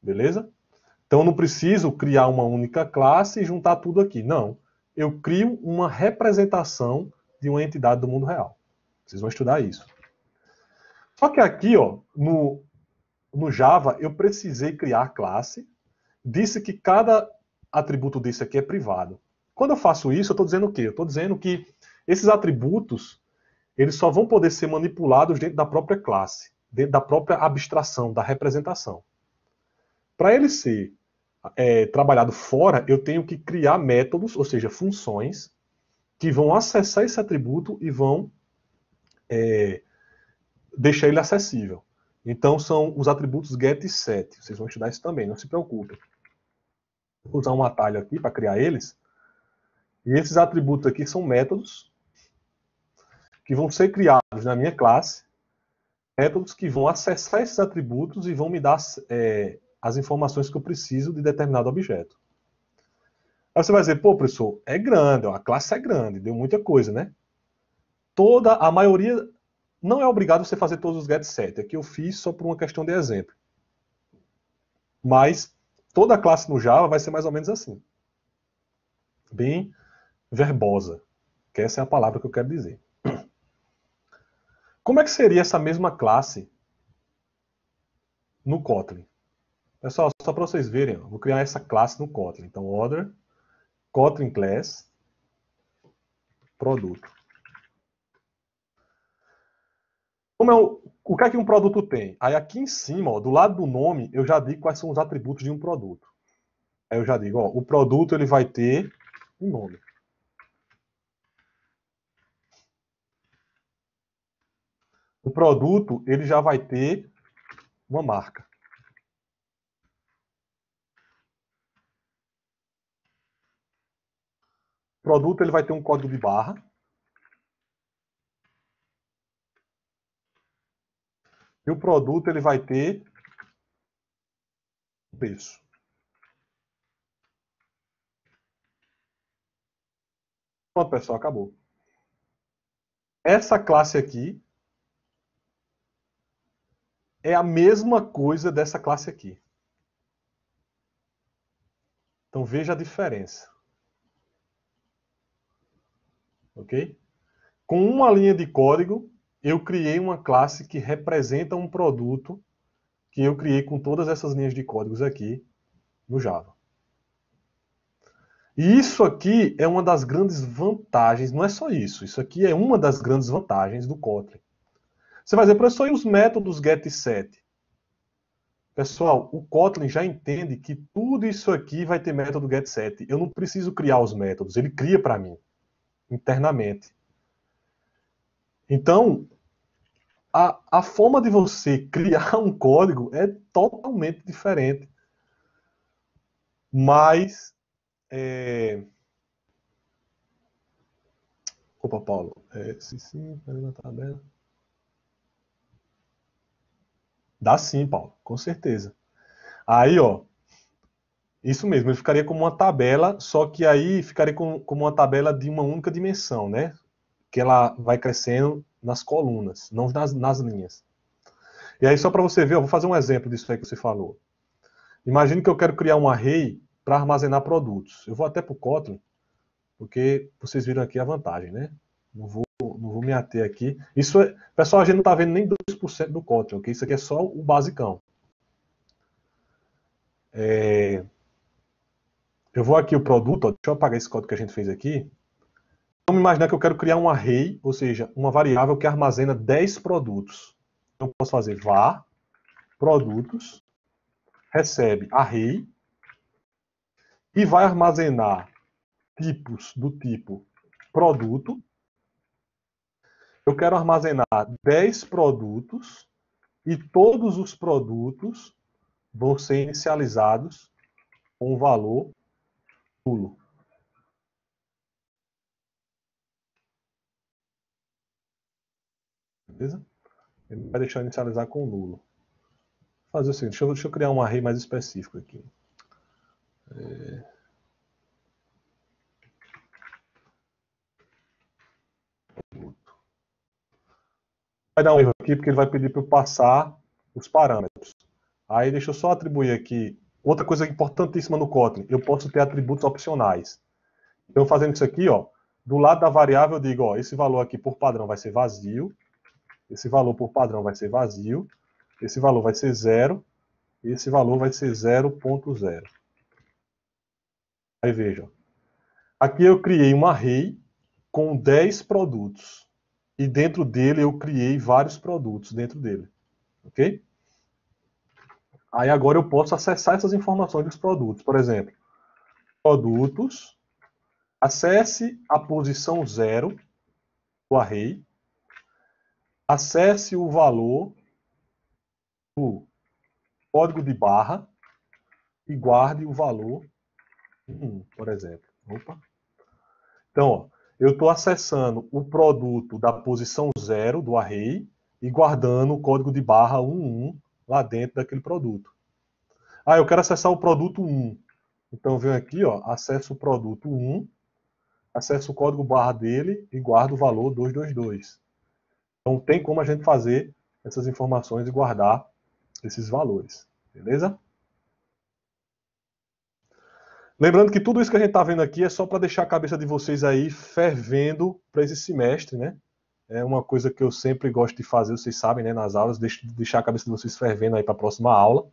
S1: Beleza? Então, não preciso criar uma única classe e juntar tudo aqui. Não eu crio uma representação de uma entidade do mundo real. Vocês vão estudar isso. Só que aqui, ó, no, no Java, eu precisei criar classe, disse que cada atributo desse aqui é privado. Quando eu faço isso, eu estou dizendo o quê? Eu estou dizendo que esses atributos, eles só vão poder ser manipulados dentro da própria classe, dentro da própria abstração, da representação. Para ele ser é, trabalhado fora, eu tenho que criar métodos, ou seja, funções, que vão acessar esse atributo e vão é, deixar ele acessível. Então, são os atributos get e set. Vocês vão estudar isso também, não se preocupem. Vou usar um atalho aqui para criar eles. E esses atributos aqui são métodos que vão ser criados na minha classe. Métodos que vão acessar esses atributos e vão me dar é, as informações que eu preciso de determinado objeto. Aí você vai dizer, pô, professor, é grande, a classe é grande, deu muita coisa, né? Toda, a maioria, não é obrigado você fazer todos os get set, é que eu fiz só por uma questão de exemplo. Mas toda a classe no Java vai ser mais ou menos assim. Bem verbosa, que essa é a palavra que eu quero dizer. Como é que seria essa mesma classe no Kotlin? Pessoal, só para vocês verem, eu vou criar essa classe no Kotlin. Então, order, Kotlin class, produto. Como é o, o que é que um produto tem? Aí aqui em cima, ó, do lado do nome, eu já digo quais são os atributos de um produto. Aí eu já digo, ó, o produto ele vai ter um nome. O produto ele já vai ter uma marca. produto ele vai ter um código de barra. E o produto ele vai ter preço. Pronto, pessoal, acabou. Essa classe aqui é a mesma coisa dessa classe aqui. Então veja a diferença ok? Com uma linha de código, eu criei uma classe que representa um produto que eu criei com todas essas linhas de códigos aqui no Java. E isso aqui é uma das grandes vantagens, não é só isso, isso aqui é uma das grandes vantagens do Kotlin. Você vai dizer, professor, e os métodos get e set? Pessoal, o Kotlin já entende que tudo isso aqui vai ter método get set. Eu não preciso criar os métodos, ele cria para mim internamente. Então, a, a forma de você criar um código é totalmente diferente. Mas. É... Opa, Paulo. É, se sim, na tabela. Dá sim, Paulo, com certeza. Aí, ó, isso mesmo, ele ficaria como uma tabela, só que aí ficaria como, como uma tabela de uma única dimensão, né? Que ela vai crescendo nas colunas, não nas, nas linhas. E aí, só para você ver, eu vou fazer um exemplo disso aí que você falou. Imagine que eu quero criar um array para armazenar produtos. Eu vou até para o Kotlin, porque vocês viram aqui a vantagem, né? Não vou, não vou me ater aqui. Isso, é, pessoal, a gente não está vendo nem 2% do Kotlin, ok? Isso aqui é só o basicão. É, eu vou aqui o produto, ó, deixa eu apagar esse código que a gente fez aqui. Vamos imaginar que eu quero criar um array, ou seja, uma variável que armazena 10 produtos. Então, eu posso fazer var produtos, recebe array, e vai armazenar tipos do tipo produto. Eu quero armazenar 10 produtos e todos os produtos vão ser inicializados com o valor pulo beleza? Ele vai deixar inicializar com nulo. Vou fazer o seguinte, deixa eu, deixa eu, criar um array mais específico aqui. É... Vai dar um erro aqui porque ele vai pedir para eu passar os parâmetros. Aí deixa eu só atribuir aqui Outra coisa importantíssima no Kotlin, eu posso ter atributos opcionais. Então, fazendo isso aqui, ó, do lado da variável eu digo, ó, esse valor aqui por padrão vai ser vazio, esse valor por padrão vai ser vazio, esse valor vai ser zero, e esse valor vai ser 0.0. Aí vejam, aqui eu criei um array com 10 produtos, e dentro dele eu criei vários produtos dentro dele, ok? Aí agora eu posso acessar essas informações dos produtos. Por exemplo, produtos, acesse a posição zero do array, acesse o valor do código de barra e guarde o valor 1, por exemplo. Opa. Então, ó, eu estou acessando o produto da posição zero do array e guardando o código de barra 11 lá dentro daquele produto. Ah, eu quero acessar o produto 1. Então eu venho aqui, ó, acesso o produto 1, acesso o código barra dele e guardo o valor 222. Então tem como a gente fazer essas informações e guardar esses valores, beleza? Lembrando que tudo isso que a gente está vendo aqui é só para deixar a cabeça de vocês aí fervendo para esse semestre, né? É uma coisa que eu sempre gosto de fazer, vocês sabem, né, nas aulas, deixar a cabeça de vocês fervendo aí para a próxima aula.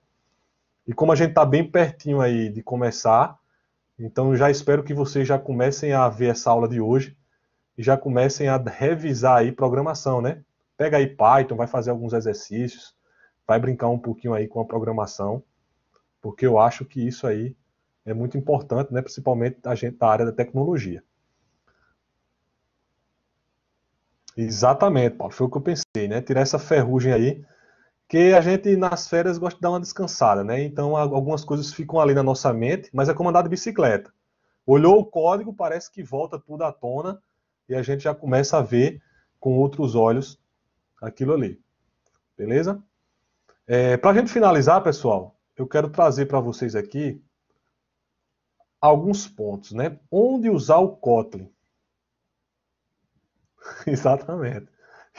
S1: E como a gente está bem pertinho aí de começar, então já espero que vocês já comecem a ver essa aula de hoje e já comecem a revisar aí programação, né? Pega aí Python, vai fazer alguns exercícios, vai brincar um pouquinho aí com a programação, porque eu acho que isso aí é muito importante, né? Principalmente a gente da área da tecnologia. Exatamente, Paulo. Foi o que eu pensei, né? Tirar essa ferrugem aí, que a gente nas férias gosta de dar uma descansada, né? Então algumas coisas ficam ali na nossa mente, mas é comandado de bicicleta. Olhou o código, parece que volta tudo à tona e a gente já começa a ver com outros olhos aquilo ali. Beleza? É, para a gente finalizar, pessoal, eu quero trazer para vocês aqui alguns pontos, né? Onde usar o Kotlin? Exatamente.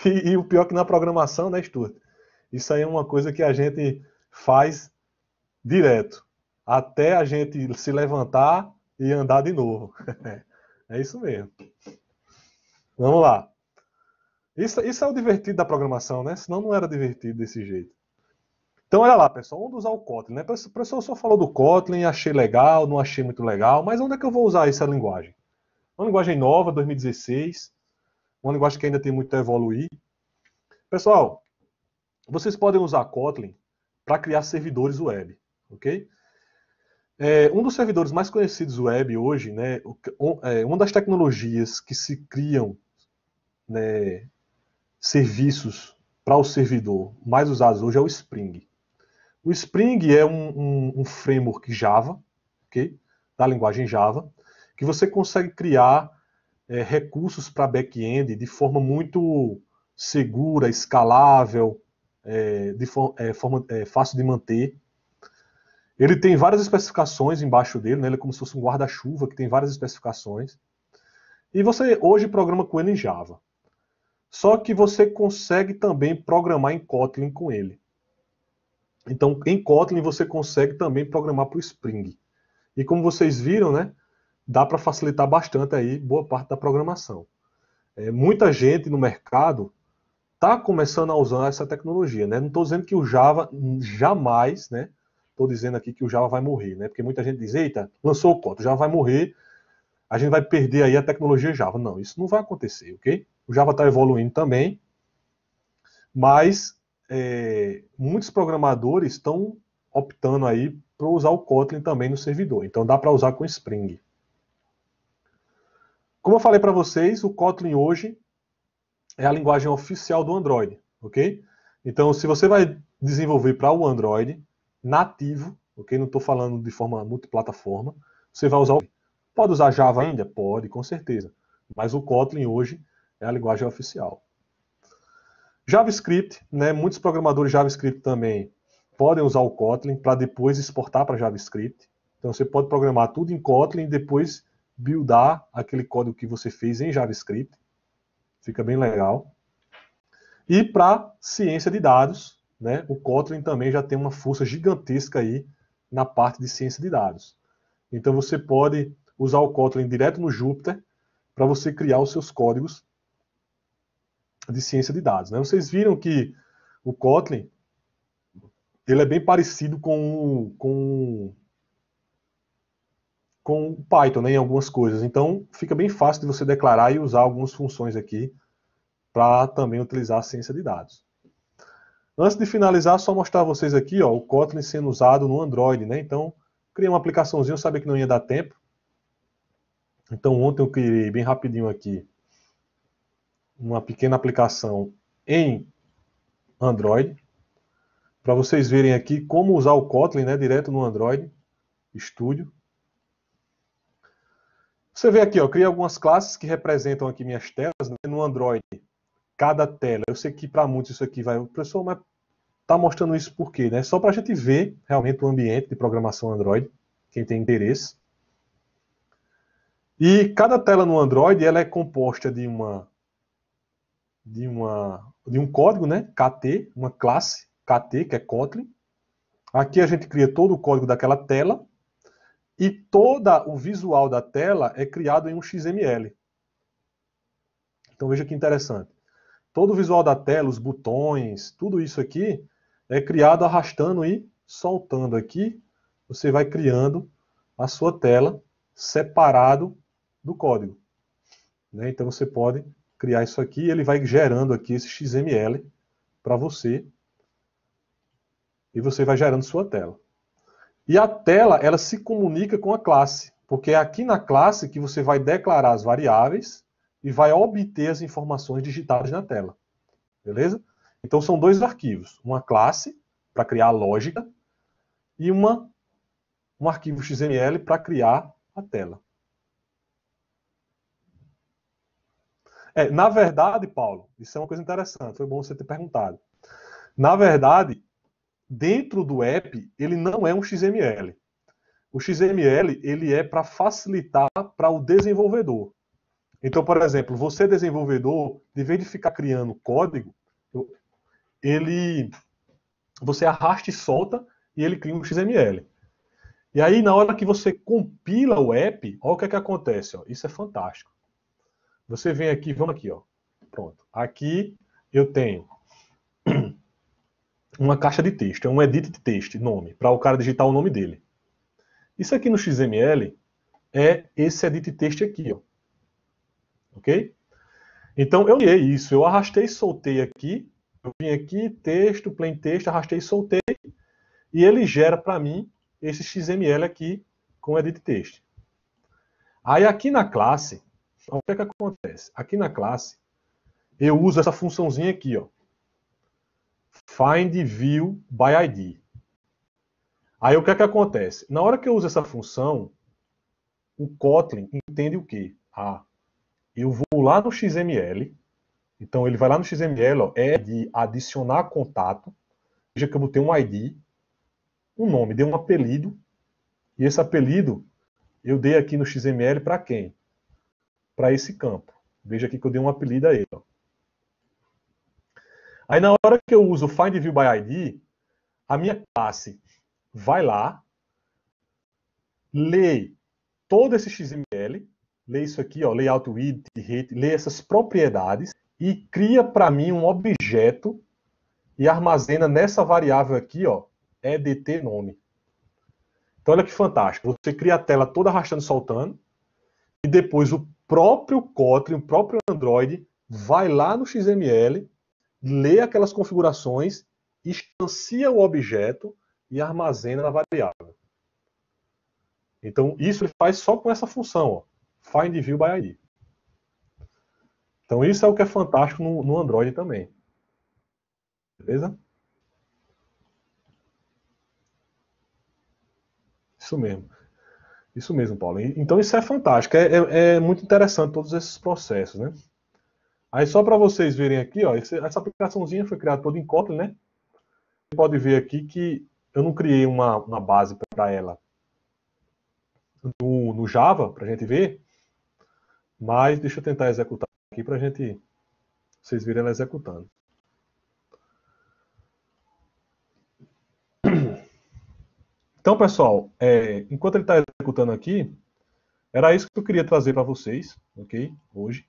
S1: E, e, o pior é que na programação, né, Stuart? Isso aí é uma coisa que a gente faz direto, até a gente se levantar e andar de novo. é isso mesmo. Vamos lá. Isso, isso é o divertido da programação, né? Senão não era divertido desse jeito. Então, olha lá, pessoal, vamos usar o Kotlin, né? O professor só falou do Kotlin, achei legal, não achei muito legal, mas onde é que eu vou usar essa linguagem? Uma linguagem nova, 2016, uma linguagem que ainda tem muito a evoluir. Pessoal, vocês podem usar Kotlin para criar servidores web, ok? É, um dos servidores mais conhecidos web hoje, né, é, uma das tecnologias que se criam né, serviços para o servidor mais usados hoje é o Spring. O Spring é um, um, um framework Java, ok? Da linguagem Java, que você consegue criar é, recursos para back-end de forma muito segura, escalável, é, de for, é, forma é, fácil de manter. Ele tem várias especificações embaixo dele, né? ele é como se fosse um guarda-chuva que tem várias especificações. E você hoje programa com ele em Java. Só que você consegue também programar em Kotlin com ele. Então, em Kotlin você consegue também programar para o Spring. E como vocês viram, né? dá para facilitar bastante aí boa parte da programação. É, muita gente no mercado está começando a usar essa tecnologia, né? Não estou dizendo que o Java jamais, né? Estou dizendo aqui que o Java vai morrer, né? Porque muita gente diz, eita, lançou o código, o Java vai morrer, a gente vai perder aí a tecnologia Java. Não, isso não vai acontecer, ok? O Java está evoluindo também, mas é, muitos programadores estão optando aí para usar o Kotlin também no servidor. Então dá para usar com Spring. Como eu falei para vocês, o Kotlin hoje é a linguagem oficial do Android, ok? Então, se você vai desenvolver para o Android nativo, ok? Não estou falando de forma multiplataforma, você vai usar o... Pode usar Java ainda? Pode, com certeza. Mas o Kotlin hoje é a linguagem oficial. JavaScript, né? Muitos programadores JavaScript também podem usar o Kotlin para depois exportar para JavaScript. Então você pode programar tudo em Kotlin e depois buildar aquele código que você fez em JavaScript. Fica bem legal. E para ciência de dados, né, o Kotlin também já tem uma força gigantesca aí na parte de ciência de dados. Então você pode usar o Kotlin direto no Jupyter para você criar os seus códigos de ciência de dados. Né? Vocês viram que o Kotlin ele é bem parecido com, com com Python né, em algumas coisas. Então, fica bem fácil de você declarar e usar algumas funções aqui para também utilizar a ciência de dados. Antes de finalizar, só mostrar a vocês aqui ó, o Kotlin sendo usado no Android. Né? Então, criei uma aplicaçãozinha, eu sabia que não ia dar tempo. Então, ontem eu criei bem rapidinho aqui uma pequena aplicação em Android, para vocês verem aqui como usar o Kotlin né, direto no Android Studio. Você vê aqui, ó, eu criei algumas classes que representam aqui minhas telas né, no Android. Cada tela. Eu sei que para muitos isso aqui vai... Professor, mas tá mostrando isso por quê? Né? Só para a gente ver realmente o ambiente de programação Android, quem tem interesse. E cada tela no Android ela é composta de uma de uma de um código, né? KT, uma classe KT que é Kotlin. Aqui a gente cria todo o código daquela tela e todo o visual da tela é criado em um XML. Então veja que interessante. Todo o visual da tela, os botões, tudo isso aqui é criado arrastando e soltando aqui. Você vai criando a sua tela separado do código. Né? Então você pode criar isso aqui e ele vai gerando aqui esse XML para você. E você vai gerando sua tela. E a tela, ela se comunica com a classe, porque é aqui na classe que você vai declarar as variáveis e vai obter as informações digitadas na tela. Beleza? Então são dois arquivos, uma classe para criar a lógica e uma um arquivo XML para criar a tela. É, na verdade, Paulo, isso é uma coisa interessante, foi bom você ter perguntado. Na verdade, dentro do app, ele não é um XML. O XML ele é para facilitar para o desenvolvedor. Então, por exemplo, você desenvolvedor, de vez de ficar criando código, ele você arrasta e solta e ele cria um XML. E aí, na hora que você compila o app, olha o que, é que acontece. Ó. Isso é fantástico. Você vem aqui, vamos aqui, ó. Pronto. Aqui eu tenho uma caixa de texto, é um edit de texto, nome, para o cara digitar o nome dele. Isso aqui no XML é esse edit text aqui, ó. Ok? Então, eu li isso, eu arrastei e soltei aqui, eu vim aqui, texto, plain text, arrastei e soltei, e ele gera para mim esse XML aqui com edit text. Aí aqui na classe, então, o que, é que acontece? Aqui na classe, eu uso essa funçãozinha aqui, ó, find view by ID. Aí o que é que acontece? Na hora que eu uso essa função, o Kotlin entende o quê? Ah, eu vou lá no XML, então ele vai lá no XML, ó, é de adicionar contato, veja que eu botei um ID, um nome, dei um apelido, e esse apelido eu dei aqui no XML para quem? Para esse campo. Veja aqui que eu dei um apelido a ele. Ó. Aí na hora que eu uso o Find View by ID, a minha classe vai lá, lê todo esse XML, lê isso aqui, ó, layout width, height, lê essas propriedades e cria para mim um objeto e armazena nessa variável aqui, ó, edt nome. Então olha que fantástico. Você cria a tela toda arrastando e soltando e depois o próprio Kotlin, o próprio Android vai lá no XML lê aquelas configurações, instancia o objeto e armazena na variável. Então, isso ele faz só com essa função, ó, find view by ID. Então, isso é o que é fantástico no, no Android também. Beleza? Isso mesmo. Isso mesmo, Paulo. Então, isso é fantástico. É, é, é muito interessante todos esses processos, né? Aí só para vocês verem aqui, ó, essa aplicaçãozinha foi criada toda em Kotlin, né? Você pode ver aqui que eu não criei uma, uma base para ela no, no Java, para a gente ver, mas deixa eu tentar executar aqui para a gente vocês verem ela executando. Então, pessoal, é, enquanto ele está executando aqui, era isso que eu queria trazer para vocês, ok? Hoje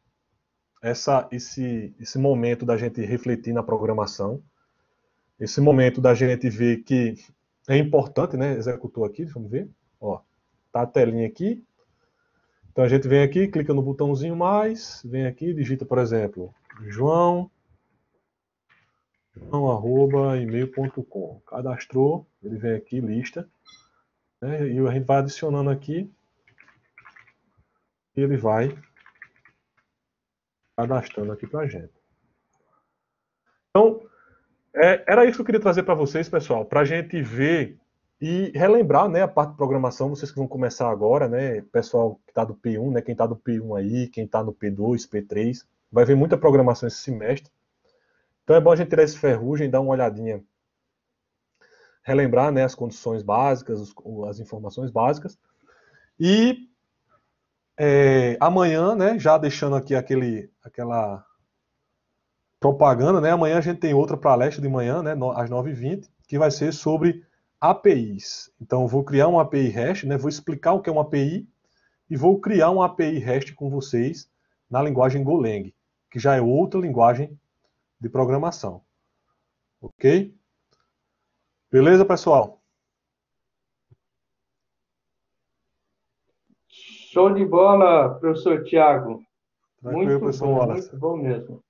S1: essa, esse, esse momento da gente refletir na programação, esse momento da gente ver que é importante, né? Executou aqui, vamos ver. Ó, tá a telinha aqui. Então a gente vem aqui, clica no botãozinho mais, vem aqui, digita, por exemplo, João, João arroba e-mail.com. Cadastrou, ele vem aqui, lista. Né? E a gente vai adicionando aqui. E ele vai cadastrando aqui para a gente. Então, é, era isso que eu queria trazer para vocês, pessoal, para a gente ver e relembrar né, a parte de programação, vocês que vão começar agora, né, pessoal que está do P1, né, quem está do P1 aí, quem está no P2, P3, vai ver muita programação esse semestre. Então é bom a gente tirar esse ferrugem, dar uma olhadinha, relembrar né, as condições básicas, as informações básicas. E é, amanhã, né, já deixando aqui aquele, aquela propaganda, né, amanhã a gente tem outra para leste de manhã, né, às 9h20, que vai ser sobre APIs. Então, vou criar uma API REST, né, vou explicar o que é uma API e vou criar uma API REST com vocês na linguagem Golang, que já é outra linguagem de programação. Ok? Beleza, pessoal?
S2: Show de bola, professor Tiago. Muito bom, muito bom mesmo.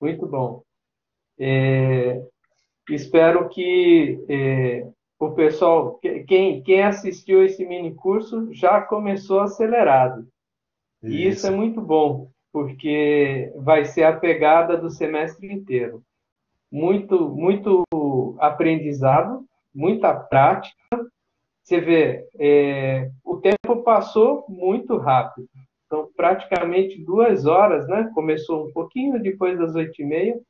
S2: Muito bom. É, espero que é, o pessoal, quem, quem assistiu esse mini curso já começou acelerado. Isso. E isso é muito bom, porque vai ser a pegada do semestre inteiro. Muito, muito aprendizado, muita prática você vê, é, o tempo passou muito rápido. Então, praticamente duas horas, né? Começou um pouquinho depois das oito e meia,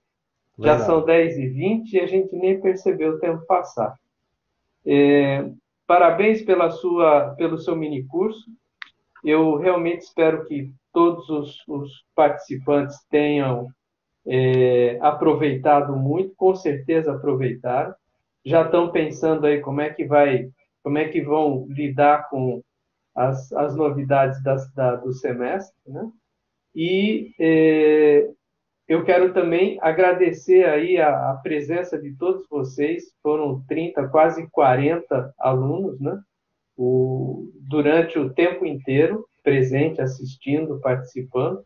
S2: já são dez e vinte e a gente nem percebeu o tempo passar. É, parabéns pela sua, pelo seu mini curso. Eu realmente espero que todos os, os participantes tenham é, aproveitado muito, com certeza aproveitaram. Já estão pensando aí como é que vai como é que vão lidar com as, as novidades das, da, do semestre, né? E é, eu quero também agradecer aí a, a, presença de todos vocês, foram 30, quase 40 alunos, né? O, durante o tempo inteiro, presente, assistindo, participando.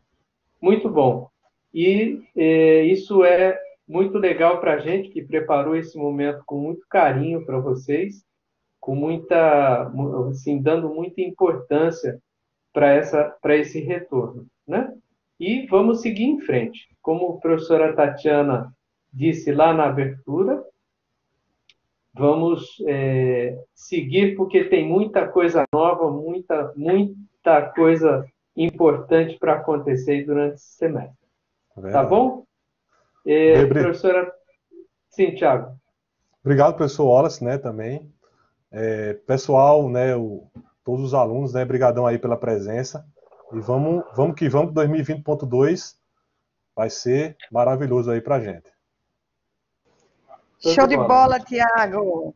S2: Muito bom. E é, isso é muito legal para a gente que preparou esse momento com muito carinho para vocês com muita, assim, dando muita importância para essa, para esse retorno, né? E vamos seguir em frente. Como a professora Tatiana disse lá na abertura, vamos é, seguir porque tem muita coisa nova, muita, muita coisa importante para acontecer durante esse semestre. É tá bom? É, Professora. Sim, Tiago.
S1: Obrigado, professor Wallace, né, também, é, pessoal, né, o, todos os alunos, né, brigadão aí pela presença. E vamos, vamos que vamos, 2020.2 vai ser maravilhoso aí pra gente.
S2: Show de bola, Tiago!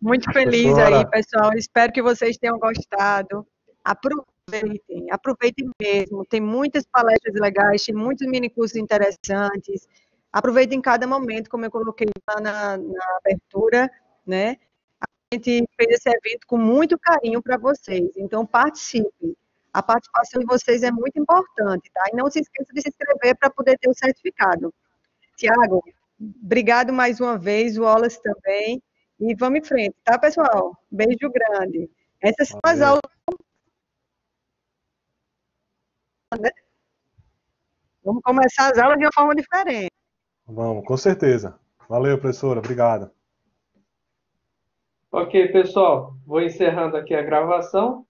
S2: Muito feliz Professora. aí, pessoal. Espero que vocês tenham gostado. Aproveitem, aproveitem mesmo. Tem muitas palestras legais, tem muitos minicursos interessantes. Aproveitem cada momento, como eu coloquei lá na, na abertura né? A gente fez esse evento com muito carinho para vocês, então participem. A participação de vocês é muito importante, tá? E não se esqueça de se inscrever para poder ter o certificado. Tiago, obrigado mais uma vez, Wallace também. E vamos em frente, tá, pessoal? Beijo grande. Essas são as aulas. Vamos começar as aulas de uma forma diferente.
S1: Vamos, com certeza. Valeu, professora. Obrigado.
S2: Ok, pessoal, vou encerrando aqui a gravação.